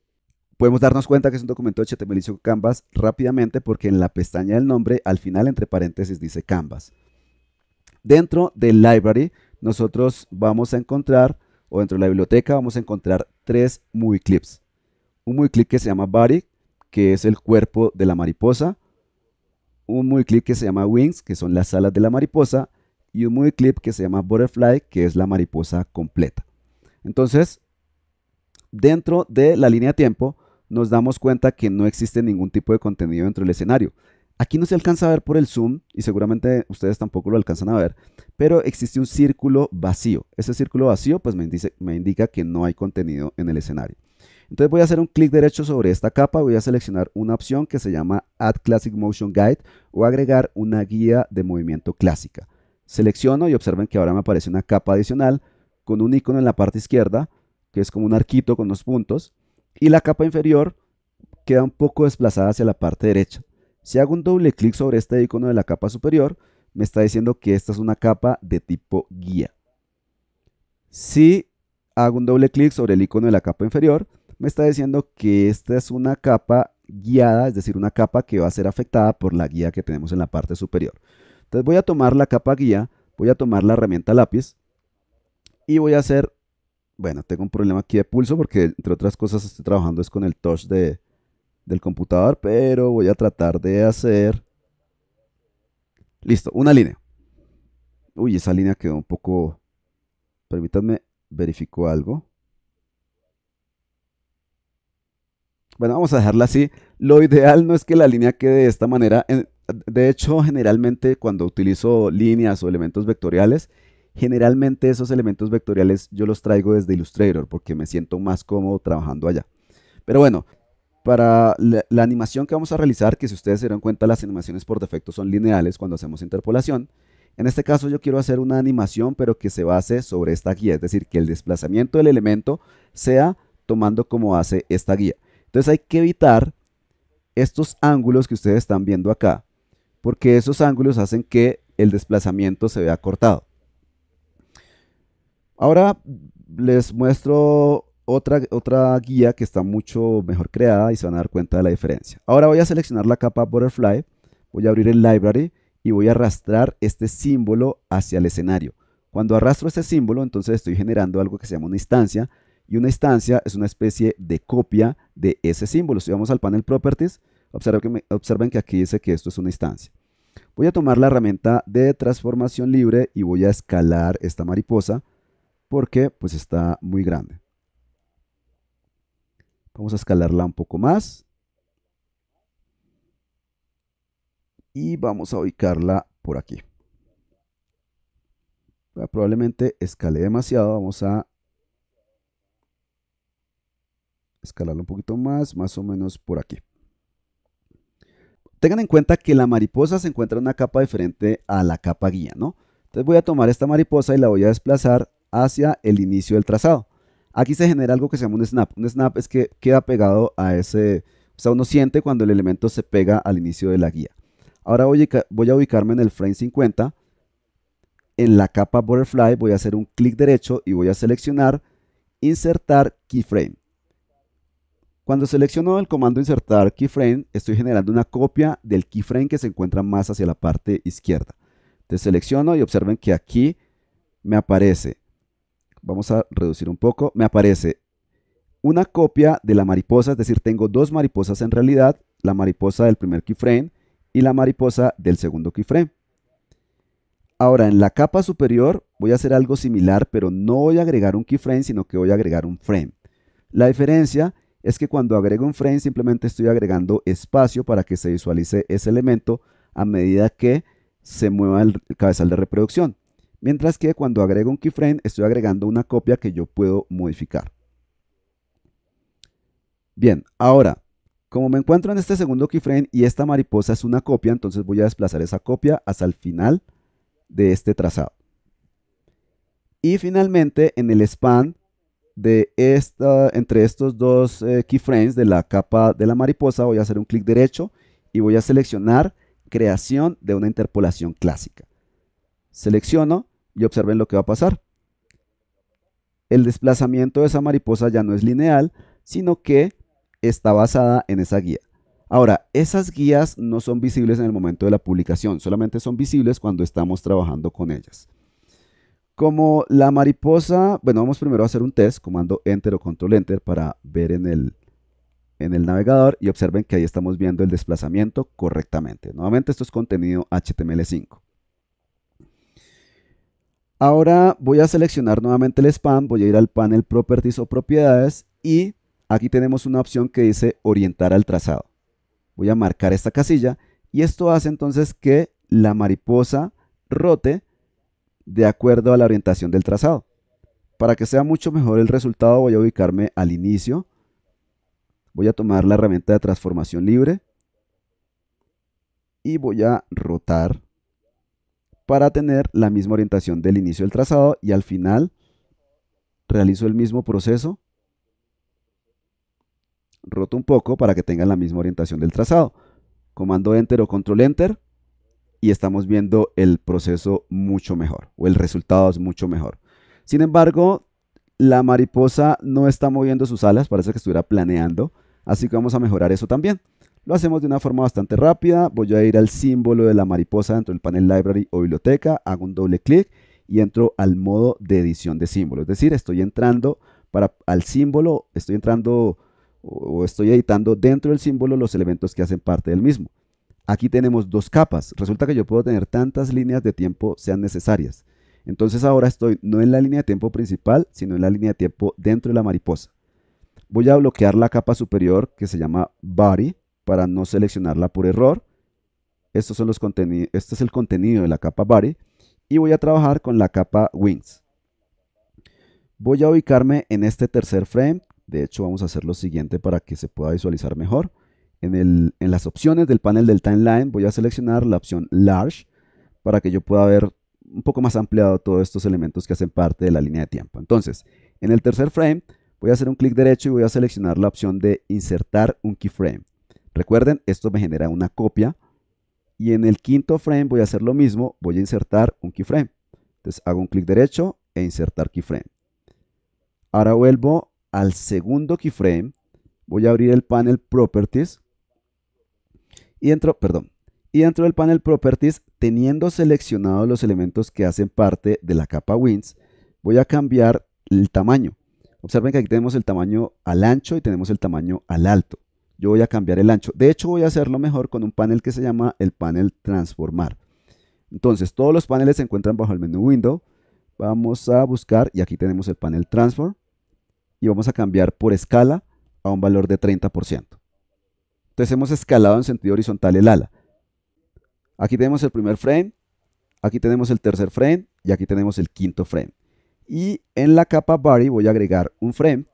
Speaker 1: podemos darnos cuenta que es un documento HTML5 Canvas rápidamente porque en la pestaña del nombre, al final entre paréntesis dice Canvas. Dentro del library nosotros vamos a encontrar, o dentro de la biblioteca vamos a encontrar tres movie clips. Un movie clip que se llama Body, que es el cuerpo de la mariposa. Un movie clip que se llama Wings, que son las alas de la mariposa y un movie clip que se llama Butterfly, que es la mariposa completa. Entonces, dentro de la línea de tiempo, nos damos cuenta que no existe ningún tipo de contenido dentro del escenario. Aquí no se alcanza a ver por el zoom y seguramente ustedes tampoco lo alcanzan a ver, pero existe un círculo vacío. Ese círculo vacío pues me, me indica que no hay contenido en el escenario. Entonces voy a hacer un clic derecho sobre esta capa, voy a seleccionar una opción que se llama Add Classic Motion Guide o agregar una guía de movimiento clásica. Selecciono y observen que ahora me aparece una capa adicional con un icono en la parte izquierda, que es como un arquito con unos puntos, y la capa inferior queda un poco desplazada hacia la parte derecha. Si hago un doble clic sobre este icono de la capa superior, me está diciendo que esta es una capa de tipo guía. Si hago un doble clic sobre el icono de la capa inferior, me está diciendo que esta es una capa guiada, es decir, una capa que va a ser afectada por la guía que tenemos en la parte superior. Entonces voy a tomar la capa guía, voy a tomar la herramienta lápiz y voy a hacer, bueno, tengo un problema aquí de pulso porque entre otras cosas estoy trabajando es con el touch de, del computador, pero voy a tratar de hacer, listo, una línea. Uy, esa línea quedó un poco, permítanme, verifico algo. Bueno, vamos a dejarla así. Lo ideal no es que la línea quede de esta manera. En, de hecho, generalmente cuando utilizo líneas o elementos vectoriales, generalmente esos elementos vectoriales yo los traigo desde Illustrator porque me siento más cómodo trabajando allá. Pero bueno, para la, animación que vamos a realizar, que si ustedes se dan cuenta las animaciones por defecto son lineales cuando hacemos interpolación, en este caso yo quiero hacer una animación pero que se base sobre esta guía, es decir, que el desplazamiento del elemento sea tomando como hace esta guía. Entonces hay que evitar estos ángulos que ustedes están viendo acá, porque esos ángulos hacen que el desplazamiento se vea cortado. Ahora les muestro otra, otra guía que está mucho mejor creada y se van a dar cuenta de la diferencia. Ahora voy a seleccionar la capa Butterfly, voy a abrir el Library y voy a arrastrar este símbolo hacia el escenario. Cuando arrastro este símbolo, entonces estoy generando algo que se llama una instancia, y una instancia es una especie de copia de ese símbolo. Si vamos al panel Properties, Observen, que aquí dice que esto es una instancia. Voy a tomar la herramienta de transformación libre y voy a escalar esta mariposa porque pues está muy grande. Vamos a escalarla un poco más. Y vamos a ubicarla por aquí. Probablemente escalé demasiado. Vamos a escalarla un poquito más, más o menos por aquí. Tengan en cuenta que la mariposa se encuentra en una capa diferente a la capa guía, ¿no? Entonces voy a tomar esta mariposa y la voy a desplazar hacia el inicio del trazado. Aquí se genera algo que se llama un snap. Un snap es que queda pegado a ese... O sea, uno siente cuando el elemento se pega al inicio de la guía. Ahora voy a, voy a ubicarme en el frame 50. En la capa Butterfly voy a hacer un clic derecho y voy a seleccionar Insertar Keyframe. Cuando selecciono el comando insertar keyframe, estoy generando una copia del keyframe que se encuentra más hacia la parte izquierda. Te selecciono y observen que aquí me aparece, vamos a reducir un poco, me aparece una copia de la mariposa, es decir, tengo dos mariposas en realidad, la mariposa del primer keyframe y la mariposa del segundo keyframe. Ahora, en la capa superior voy a hacer algo similar, pero no voy a agregar un keyframe, sino que voy a agregar un frame. La diferencia es que cuando agrego un frame simplemente estoy agregando espacio para que se visualice ese elemento a medida que se mueva el cabezal de reproducción. Mientras que cuando agrego un keyframe estoy agregando una copia que yo puedo modificar. Bien, ahora, como me encuentro en este segundo keyframe y esta mariposa es una copia, entonces voy a desplazar esa copia hasta el final de este trazado. Y finalmente en el span de entre estos dos eh, keyframes de la capa de la mariposa, voy a hacer un clic derecho y voy a seleccionar creación de una interpolación clásica. Selecciono y observen lo que va a pasar. El desplazamiento de esa mariposa ya no es lineal, sino que está basada en esa guía. Ahora, esas guías no son visibles en el momento de la publicación, solamente son visibles cuando estamos trabajando con ellas. Como la mariposa, bueno, vamos primero a hacer un test, comando Enter o Control Enter para ver en el, navegador y observen que ahí estamos viendo el desplazamiento correctamente. Nuevamente esto es contenido HTML5. Ahora voy a seleccionar nuevamente el spam, voy a ir al panel Properties o Propiedades y aquí tenemos una opción que dice Orientar al trazado. Voy a marcar esta casilla y esto hace entonces que la mariposa rote de acuerdo a la orientación del trazado. Para que sea mucho mejor el resultado voy a ubicarme al inicio. Voy a tomar la herramienta de transformación libre y voy a rotar para tener la misma orientación del inicio del trazado y al final realizo el mismo proceso. Roto un poco para que tenga la misma orientación del trazado. Comando Enter o Control Enter y estamos viendo el proceso mucho mejor o el resultado es mucho mejor. Sin embargo, la mariposa no está moviendo sus alas, parece que estuviera planeando, así que vamos a mejorar eso también. Lo hacemos de una forma bastante rápida, voy a ir al símbolo de la mariposa dentro del panel Library o Biblioteca, hago un doble clic y entro al modo de edición de símbolos, es decir, estoy entrando para, al símbolo, estoy entrando o estoy editando dentro del símbolo los elementos que hacen parte del mismo. Aquí tenemos dos capas. Resulta que yo puedo tener tantas líneas de tiempo sean necesarias. Entonces ahora estoy no en la línea de tiempo principal, sino en la línea de tiempo dentro de la mariposa. Voy a bloquear la capa superior que se llama body para no seleccionarla por error. Estos son los este es el contenido de la capa body. Y voy a trabajar con la capa wings. Voy a ubicarme en este tercer frame. De hecho vamos a hacer lo siguiente para que se pueda visualizar mejor en, las opciones del panel del timeline voy a seleccionar la opción large para que yo pueda ver un poco más ampliado todos estos elementos que hacen parte de la línea de tiempo. Entonces, en el tercer frame voy a hacer un clic derecho y voy a seleccionar la opción de insertar un keyframe. Recuerden, esto me genera una copia. Y en el quinto frame voy a hacer lo mismo, voy a insertar un keyframe. Entonces hago un clic derecho e insertar keyframe. Ahora vuelvo al segundo keyframe, voy a abrir el panel Properties y dentro, perdón, y del panel Properties, teniendo seleccionados los elementos que hacen parte de la capa Wins, voy a cambiar el tamaño. Observen que aquí tenemos el tamaño al ancho y tenemos el tamaño al alto. Yo voy a cambiar el ancho. De hecho, voy a hacerlo mejor con un panel que se llama el panel Transformar. Entonces, todos los paneles se encuentran bajo el menú Window. Vamos a buscar, y aquí tenemos el panel Transform, y vamos a cambiar por escala a un valor de 30%. Entonces hemos escalado en sentido horizontal el ala. Aquí tenemos el primer frame, aquí tenemos el tercer frame y aquí tenemos el quinto frame. Y en la capa body voy a agregar un frame.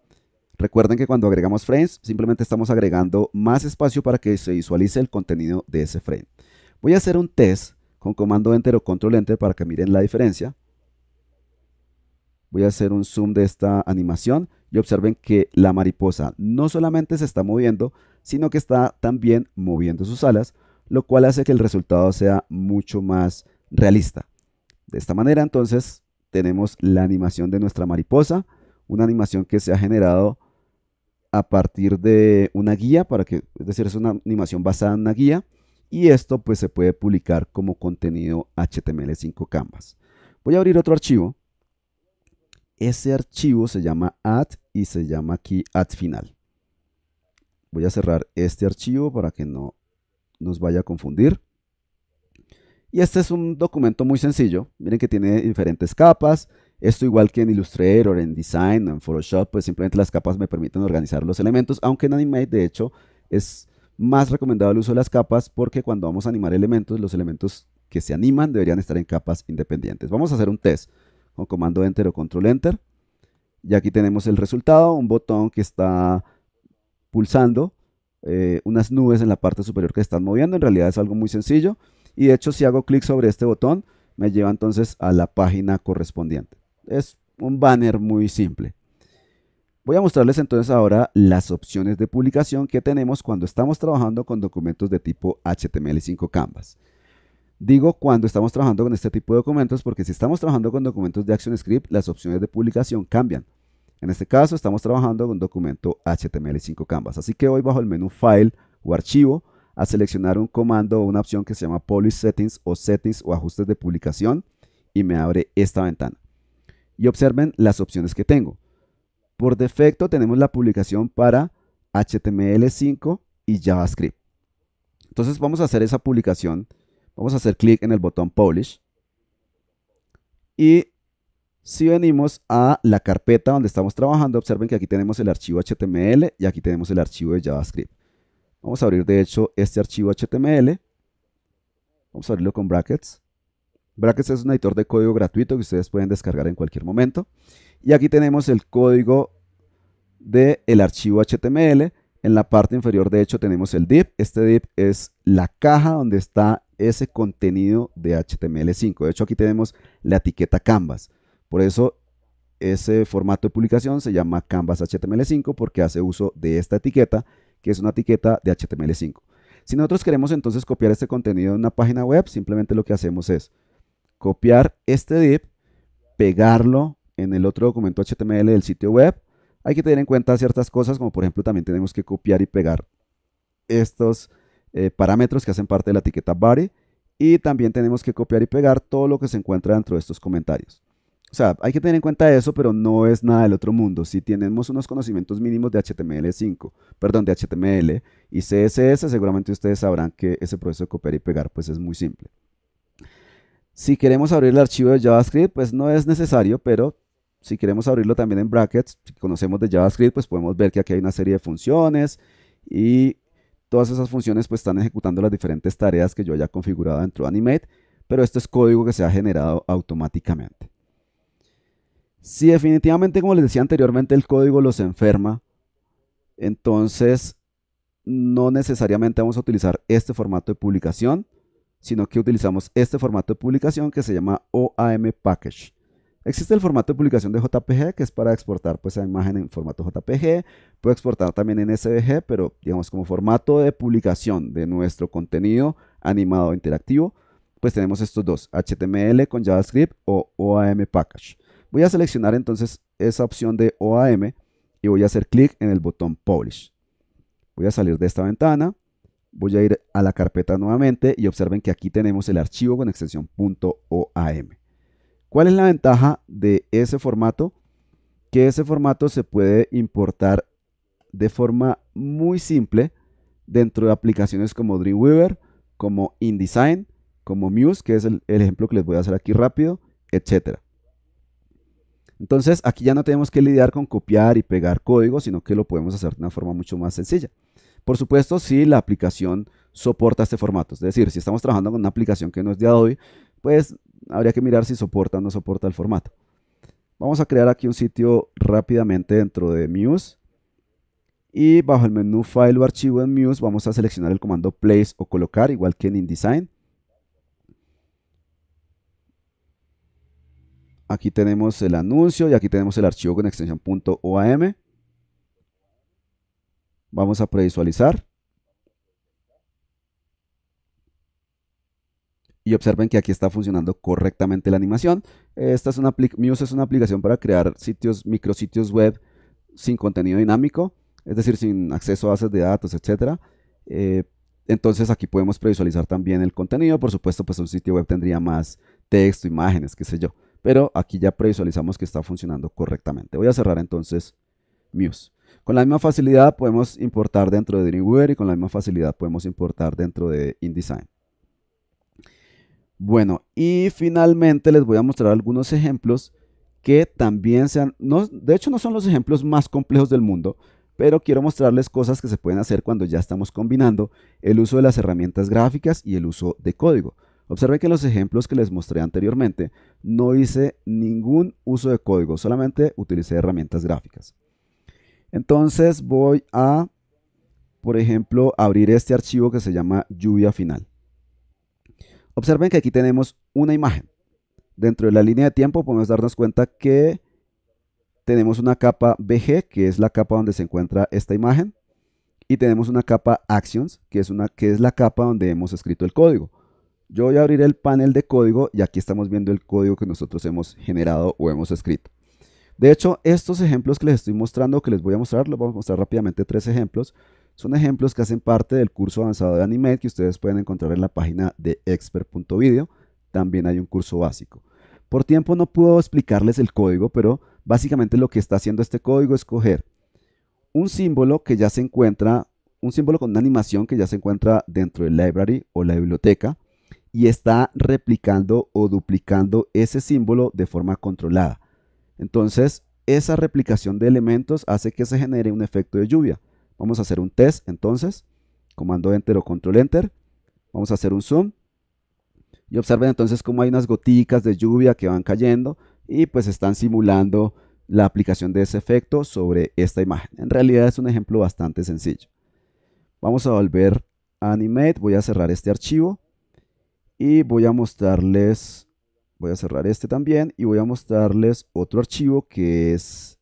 Speaker 1: Recuerden que cuando agregamos frames simplemente estamos agregando más espacio para que se visualice el contenido de ese frame. Voy a hacer un test con comando enter o control enter para que miren la diferencia. Voy a hacer un zoom de esta animación y observen que la mariposa no solamente se está moviendo, sino que está también moviendo sus alas, lo cual hace que el resultado sea mucho más realista. De esta manera entonces tenemos la animación de nuestra mariposa, una animación que se ha generado a partir de una guía, para que, es decir, es una animación basada en una guía, y esto pues se puede publicar como contenido HTML5 Canvas. Voy a abrir otro archivo ese archivo se llama add y se llama aquí add final. Voy a cerrar este archivo para que no nos vaya a confundir. Y este es un documento muy sencillo. Miren que tiene diferentes capas. Esto igual que en Illustrator, en Design, en Photoshop, pues simplemente las capas me permiten organizar los elementos, aunque en Animate de hecho es más recomendado el uso de las capas porque cuando vamos a animar elementos, los elementos que se animan deberían estar en capas independientes. Vamos a hacer un test con comando enter o control enter. Y aquí tenemos el resultado, un botón que está pulsando eh, unas nubes en la parte superior que están moviendo. En realidad es algo muy sencillo. Y de hecho si hago clic sobre este botón, me lleva entonces a la página correspondiente. Es un banner muy simple. Voy a mostrarles entonces ahora las opciones de publicación que tenemos cuando estamos trabajando con documentos de tipo HTML5 Canvas. Digo cuando estamos trabajando con este tipo de documentos porque si estamos trabajando con documentos de ActionScript, las opciones de publicación cambian. En este caso estamos trabajando con documento HTML5 Canvas, así que voy bajo el menú File o Archivo a seleccionar un comando o una opción que se llama Publish Settings o Settings o Ajustes de Publicación y me abre esta ventana. Y observen las opciones que tengo. Por defecto tenemos la publicación para HTML5 y JavaScript. Entonces vamos a hacer esa publicación Vamos a hacer clic en el botón Publish. Y si venimos a la carpeta donde estamos trabajando, observen que aquí tenemos el archivo HTML y aquí tenemos el archivo de JavaScript. Vamos a abrir de hecho este archivo HTML. Vamos a abrirlo con brackets. Brackets es un editor de código gratuito que ustedes pueden descargar en cualquier momento. Y aquí tenemos el código del archivo HTML. En la parte inferior de hecho tenemos el div. Este div es la caja donde está ese contenido de HTML5. De hecho, aquí tenemos la etiqueta Canvas. Por eso ese formato de publicación se llama Canvas HTML5 porque hace uso de esta etiqueta, que es una etiqueta de HTML5. Si nosotros queremos entonces copiar este contenido en una página web, simplemente lo que hacemos es copiar este div, pegarlo en el otro documento HTML del sitio web. Hay que tener en cuenta ciertas cosas, como por ejemplo también tenemos que copiar y pegar estos eh, parámetros que hacen parte de la etiqueta body y también tenemos que copiar y pegar todo lo que se encuentra dentro de estos comentarios. O sea, hay que tener en cuenta eso, pero no es nada del otro mundo. Si tenemos unos conocimientos mínimos de HTML5, perdón, de HTML y CSS, seguramente ustedes sabrán que ese proceso de copiar y pegar pues es muy simple. Si queremos abrir el archivo de JavaScript, pues no es necesario, pero si queremos abrirlo también en brackets, si conocemos de JavaScript, pues podemos ver que aquí hay una serie de funciones y Todas esas funciones pues están ejecutando las diferentes tareas que yo haya configurado dentro de Animate, pero este es código que se ha generado automáticamente. Si definitivamente, como les decía anteriormente, el código los enferma, entonces no necesariamente vamos a utilizar este formato de publicación, sino que utilizamos este formato de publicación que se llama OAM Package. Existe el formato de publicación de JPG, que es para exportar pues, esa imagen en formato JPG. Puedo exportar también en SVG, pero digamos como formato de publicación de nuestro contenido animado interactivo, pues tenemos estos dos, HTML con JavaScript o OAM Package. Voy a seleccionar entonces esa opción de OAM y voy a hacer clic en el botón Publish. Voy a salir de esta ventana, voy a ir a la carpeta nuevamente y observen que aquí tenemos el archivo con extensión .oam. ¿Cuál es la ventaja de ese formato? Que ese formato se puede importar de forma muy simple dentro de aplicaciones como Dreamweaver, como InDesign, como Muse, que es el, ejemplo que les voy a hacer aquí rápido, etc. Entonces aquí ya no tenemos que lidiar con copiar y pegar código, sino que lo podemos hacer de una forma mucho más sencilla. Por supuesto, si la aplicación soporta este formato, es decir, si estamos trabajando con una aplicación que no es de Adobe, pues habría que mirar si soporta o no soporta el formato. Vamos a crear aquí un sitio rápidamente dentro de Muse. Y bajo el menú File o Archivo en Muse vamos a seleccionar el comando Place o Colocar, igual que en InDesign. Aquí tenemos el anuncio y aquí tenemos el archivo con extensión .oam. Vamos a previsualizar. y observen que aquí está funcionando correctamente la animación. Esta es una Muse es una aplicación para crear sitios, micrositios web sin contenido dinámico, es decir, sin acceso a bases de datos, etc. Eh, entonces aquí podemos previsualizar también el contenido. Por supuesto, pues un sitio web tendría más texto, imágenes, qué sé yo. Pero aquí ya previsualizamos que está funcionando correctamente. Voy a cerrar entonces Muse. Con la misma facilidad podemos importar dentro de Dreamweaver y con la misma facilidad podemos importar dentro de InDesign. Bueno, y finalmente les voy a mostrar algunos ejemplos que también sean, de hecho no son los ejemplos más complejos del mundo, pero quiero mostrarles cosas que se pueden hacer cuando ya estamos combinando el uso de las herramientas gráficas y el uso de código. Observen que los ejemplos que les mostré anteriormente no hice ningún uso de código, solamente utilicé herramientas gráficas. Entonces voy a, por ejemplo, abrir este archivo que se llama lluvia final. Observen que aquí tenemos una imagen. Dentro de la línea de tiempo podemos darnos cuenta que tenemos una capa BG, que es la capa donde se encuentra esta imagen, y tenemos una capa Actions, que es, una, que es la capa donde hemos escrito el código. Yo voy a abrir el panel de código y aquí estamos viendo el código que nosotros hemos generado o hemos escrito. De hecho, estos ejemplos que les estoy mostrando, que les voy a mostrar, les voy a mostrar rápidamente tres ejemplos, son ejemplos que hacen parte del curso avanzado de Animate que ustedes pueden encontrar en la página de expert.video. También hay un curso básico. Por tiempo no puedo explicarles el código, pero básicamente lo que está haciendo este código es coger un símbolo que ya se encuentra, un símbolo con una animación que ya se encuentra dentro del library o la biblioteca y está replicando o duplicando ese símbolo de forma controlada. Entonces, esa replicación de elementos hace que se genere un efecto de lluvia. Vamos a hacer un test entonces. Comando Enter o Control Enter. Vamos a hacer un zoom. Y observen entonces cómo hay unas goticas de lluvia que van cayendo y pues están simulando la aplicación de ese efecto sobre esta imagen. En realidad es un ejemplo bastante sencillo. Vamos a volver a Animate. Voy a cerrar este archivo y voy a mostrarles... Voy a cerrar este también y voy a mostrarles otro archivo que es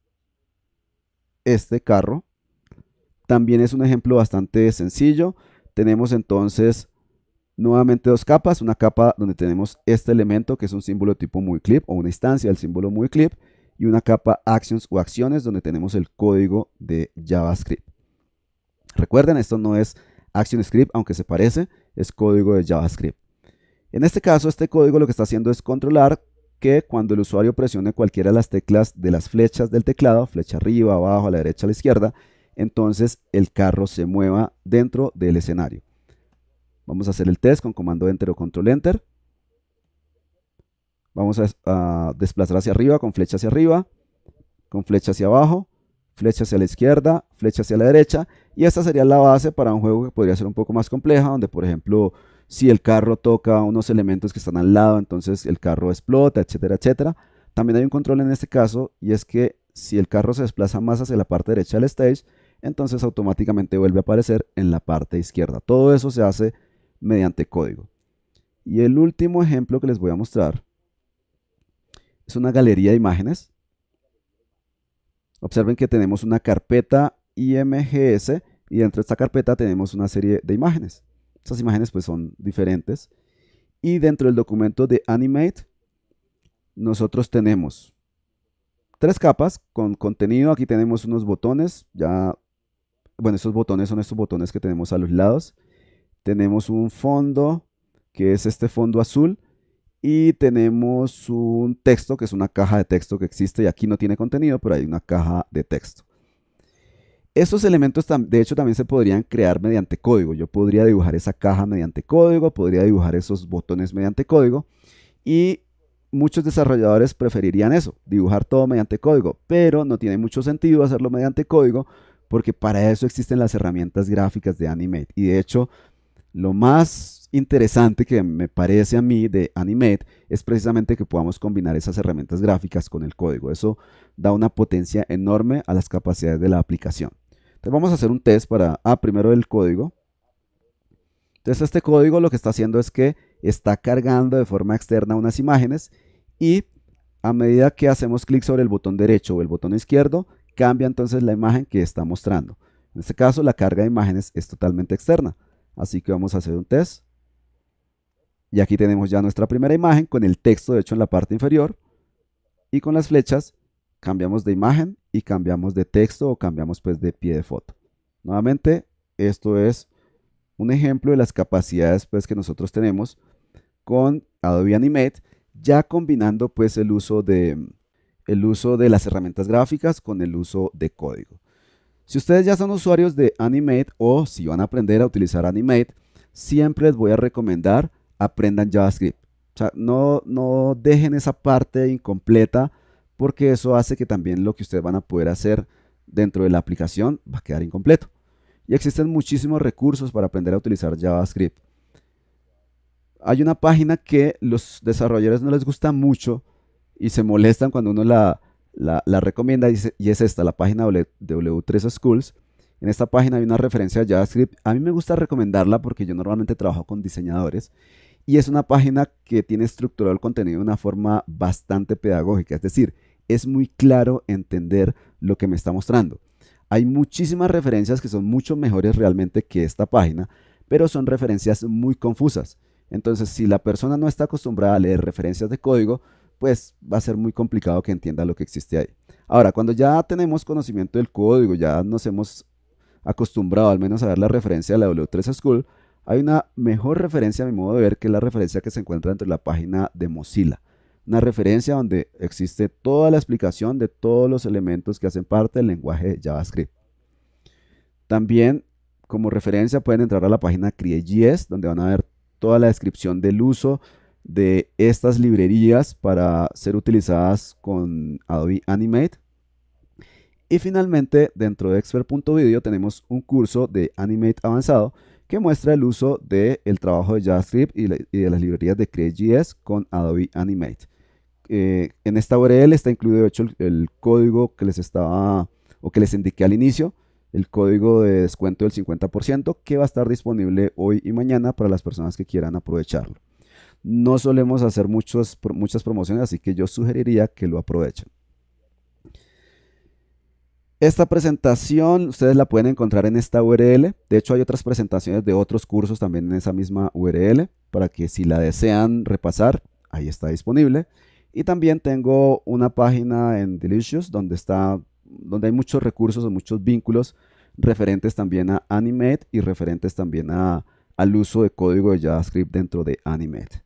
Speaker 1: este carro también es un ejemplo bastante sencillo. Tenemos entonces nuevamente dos capas, una capa donde tenemos este elemento que es un símbolo tipo muy clip o una instancia del símbolo muy clip y una capa actions o acciones donde tenemos el código de JavaScript. Recuerden, esto no es ActionScript, aunque se parece, es código de JavaScript. En este caso, este código lo que está haciendo es controlar que cuando el usuario presione cualquiera de las teclas de las flechas del teclado, flecha arriba, abajo, a la derecha, a la izquierda, entonces el carro se mueva dentro del escenario. Vamos a hacer el test con comando Enter o Control Enter. Vamos a, desplazar hacia arriba con flecha hacia arriba, con flecha hacia abajo, flecha hacia la izquierda, flecha hacia la derecha. Y esta sería la base para un juego que podría ser un poco más compleja, donde por ejemplo si el carro toca unos elementos que están al lado, entonces el carro explota, etcétera, etcétera. También hay un control en este caso y es que si el carro se desplaza más hacia la parte derecha del stage, entonces automáticamente vuelve a aparecer en la parte izquierda. Todo eso se hace mediante código. Y el último ejemplo que les voy a mostrar es una galería de imágenes. Observen que tenemos una carpeta IMGS y dentro de esta carpeta tenemos una serie de imágenes. Estas imágenes pues son diferentes. Y dentro del documento de Animate nosotros tenemos tres capas con contenido. Aquí tenemos unos botones ya bueno, estos botones son estos botones que tenemos a los lados. Tenemos un fondo, que es este fondo azul, y tenemos un texto, que es una caja de texto que existe, y aquí no tiene contenido, pero hay una caja de texto. Estos elementos, de hecho, también se podrían crear mediante código. Yo podría dibujar esa caja mediante código, podría dibujar esos botones mediante código, y muchos desarrolladores preferirían eso, dibujar todo mediante código, pero no tiene mucho sentido hacerlo mediante código porque para eso existen las herramientas gráficas de Animate. Y de hecho, lo más interesante que me parece a mí de Animate es precisamente que podamos combinar esas herramientas gráficas con el código. Eso da una potencia enorme a las capacidades de la aplicación. Entonces vamos a hacer un test para, ah, primero el código. Entonces este código lo que está haciendo es que está cargando de forma externa unas imágenes y a medida que hacemos clic sobre el botón derecho o el botón izquierdo, cambia entonces la imagen que está mostrando. En este caso la carga de imágenes es totalmente externa, así que vamos a hacer un test. Y aquí tenemos ya nuestra primera imagen con el texto de hecho en la parte inferior y con las flechas cambiamos de imagen y cambiamos de texto o cambiamos pues de pie de foto. Nuevamente, esto es un ejemplo de las capacidades pues que nosotros tenemos con Adobe Animate, ya combinando pues el uso de, el uso de las herramientas gráficas con el uso de código. Si ustedes ya son usuarios de Animate o si van a aprender a utilizar Animate, siempre les voy a recomendar aprendan JavaScript. no, no dejen esa parte incompleta porque eso hace que también lo que ustedes van a poder hacer dentro de la aplicación va a quedar incompleto. Y existen muchísimos recursos para aprender a utilizar JavaScript. Hay una página que los desarrolladores no les gusta mucho y se molestan cuando uno la, recomienda y, y, es esta, la página W3 Schools. En esta página hay una referencia a JavaScript. A mí me gusta recomendarla porque yo normalmente trabajo con diseñadores y es una página que tiene estructurado el contenido de una forma bastante pedagógica, es decir, es muy claro entender lo que me está mostrando. Hay muchísimas referencias que son mucho mejores realmente que esta página, pero son referencias muy confusas. Entonces, si la persona no está acostumbrada a leer referencias de código, pues va a ser muy complicado que entienda lo que existe ahí. Ahora, cuando ya tenemos conocimiento del código, ya nos hemos acostumbrado al menos a ver la referencia de la W3 School, hay una mejor referencia a mi modo de ver que es la referencia que se encuentra dentro de la página de Mozilla. Una referencia donde existe toda la explicación de todos los elementos que hacen parte del lenguaje JavaScript. También como referencia pueden entrar a la página CreateJS donde van a ver toda la descripción del uso, de estas librerías para ser utilizadas con Adobe Animate. Y finalmente, dentro de expert.video tenemos un curso de Animate avanzado que muestra el uso del el trabajo de JavaScript y, de las librerías de CreateJS con Adobe Animate. Eh, en esta URL está incluido de hecho el, código que les estaba o que les indiqué al inicio, el código de descuento del 50% que va a estar disponible hoy y mañana para las personas que quieran aprovecharlo. No solemos hacer muchas promociones, así que yo sugeriría que lo aprovechen. Esta presentación ustedes la pueden encontrar en esta URL. De hecho, hay otras presentaciones de otros cursos también en esa misma URL para que si la desean repasar, ahí está disponible. Y también tengo una página en Delicious donde, está, donde hay muchos recursos o muchos vínculos referentes también a Animate y referentes también a, al uso de código de JavaScript dentro de Animate.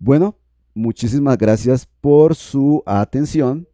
Speaker 1: Bueno, muchísimas gracias por su atención.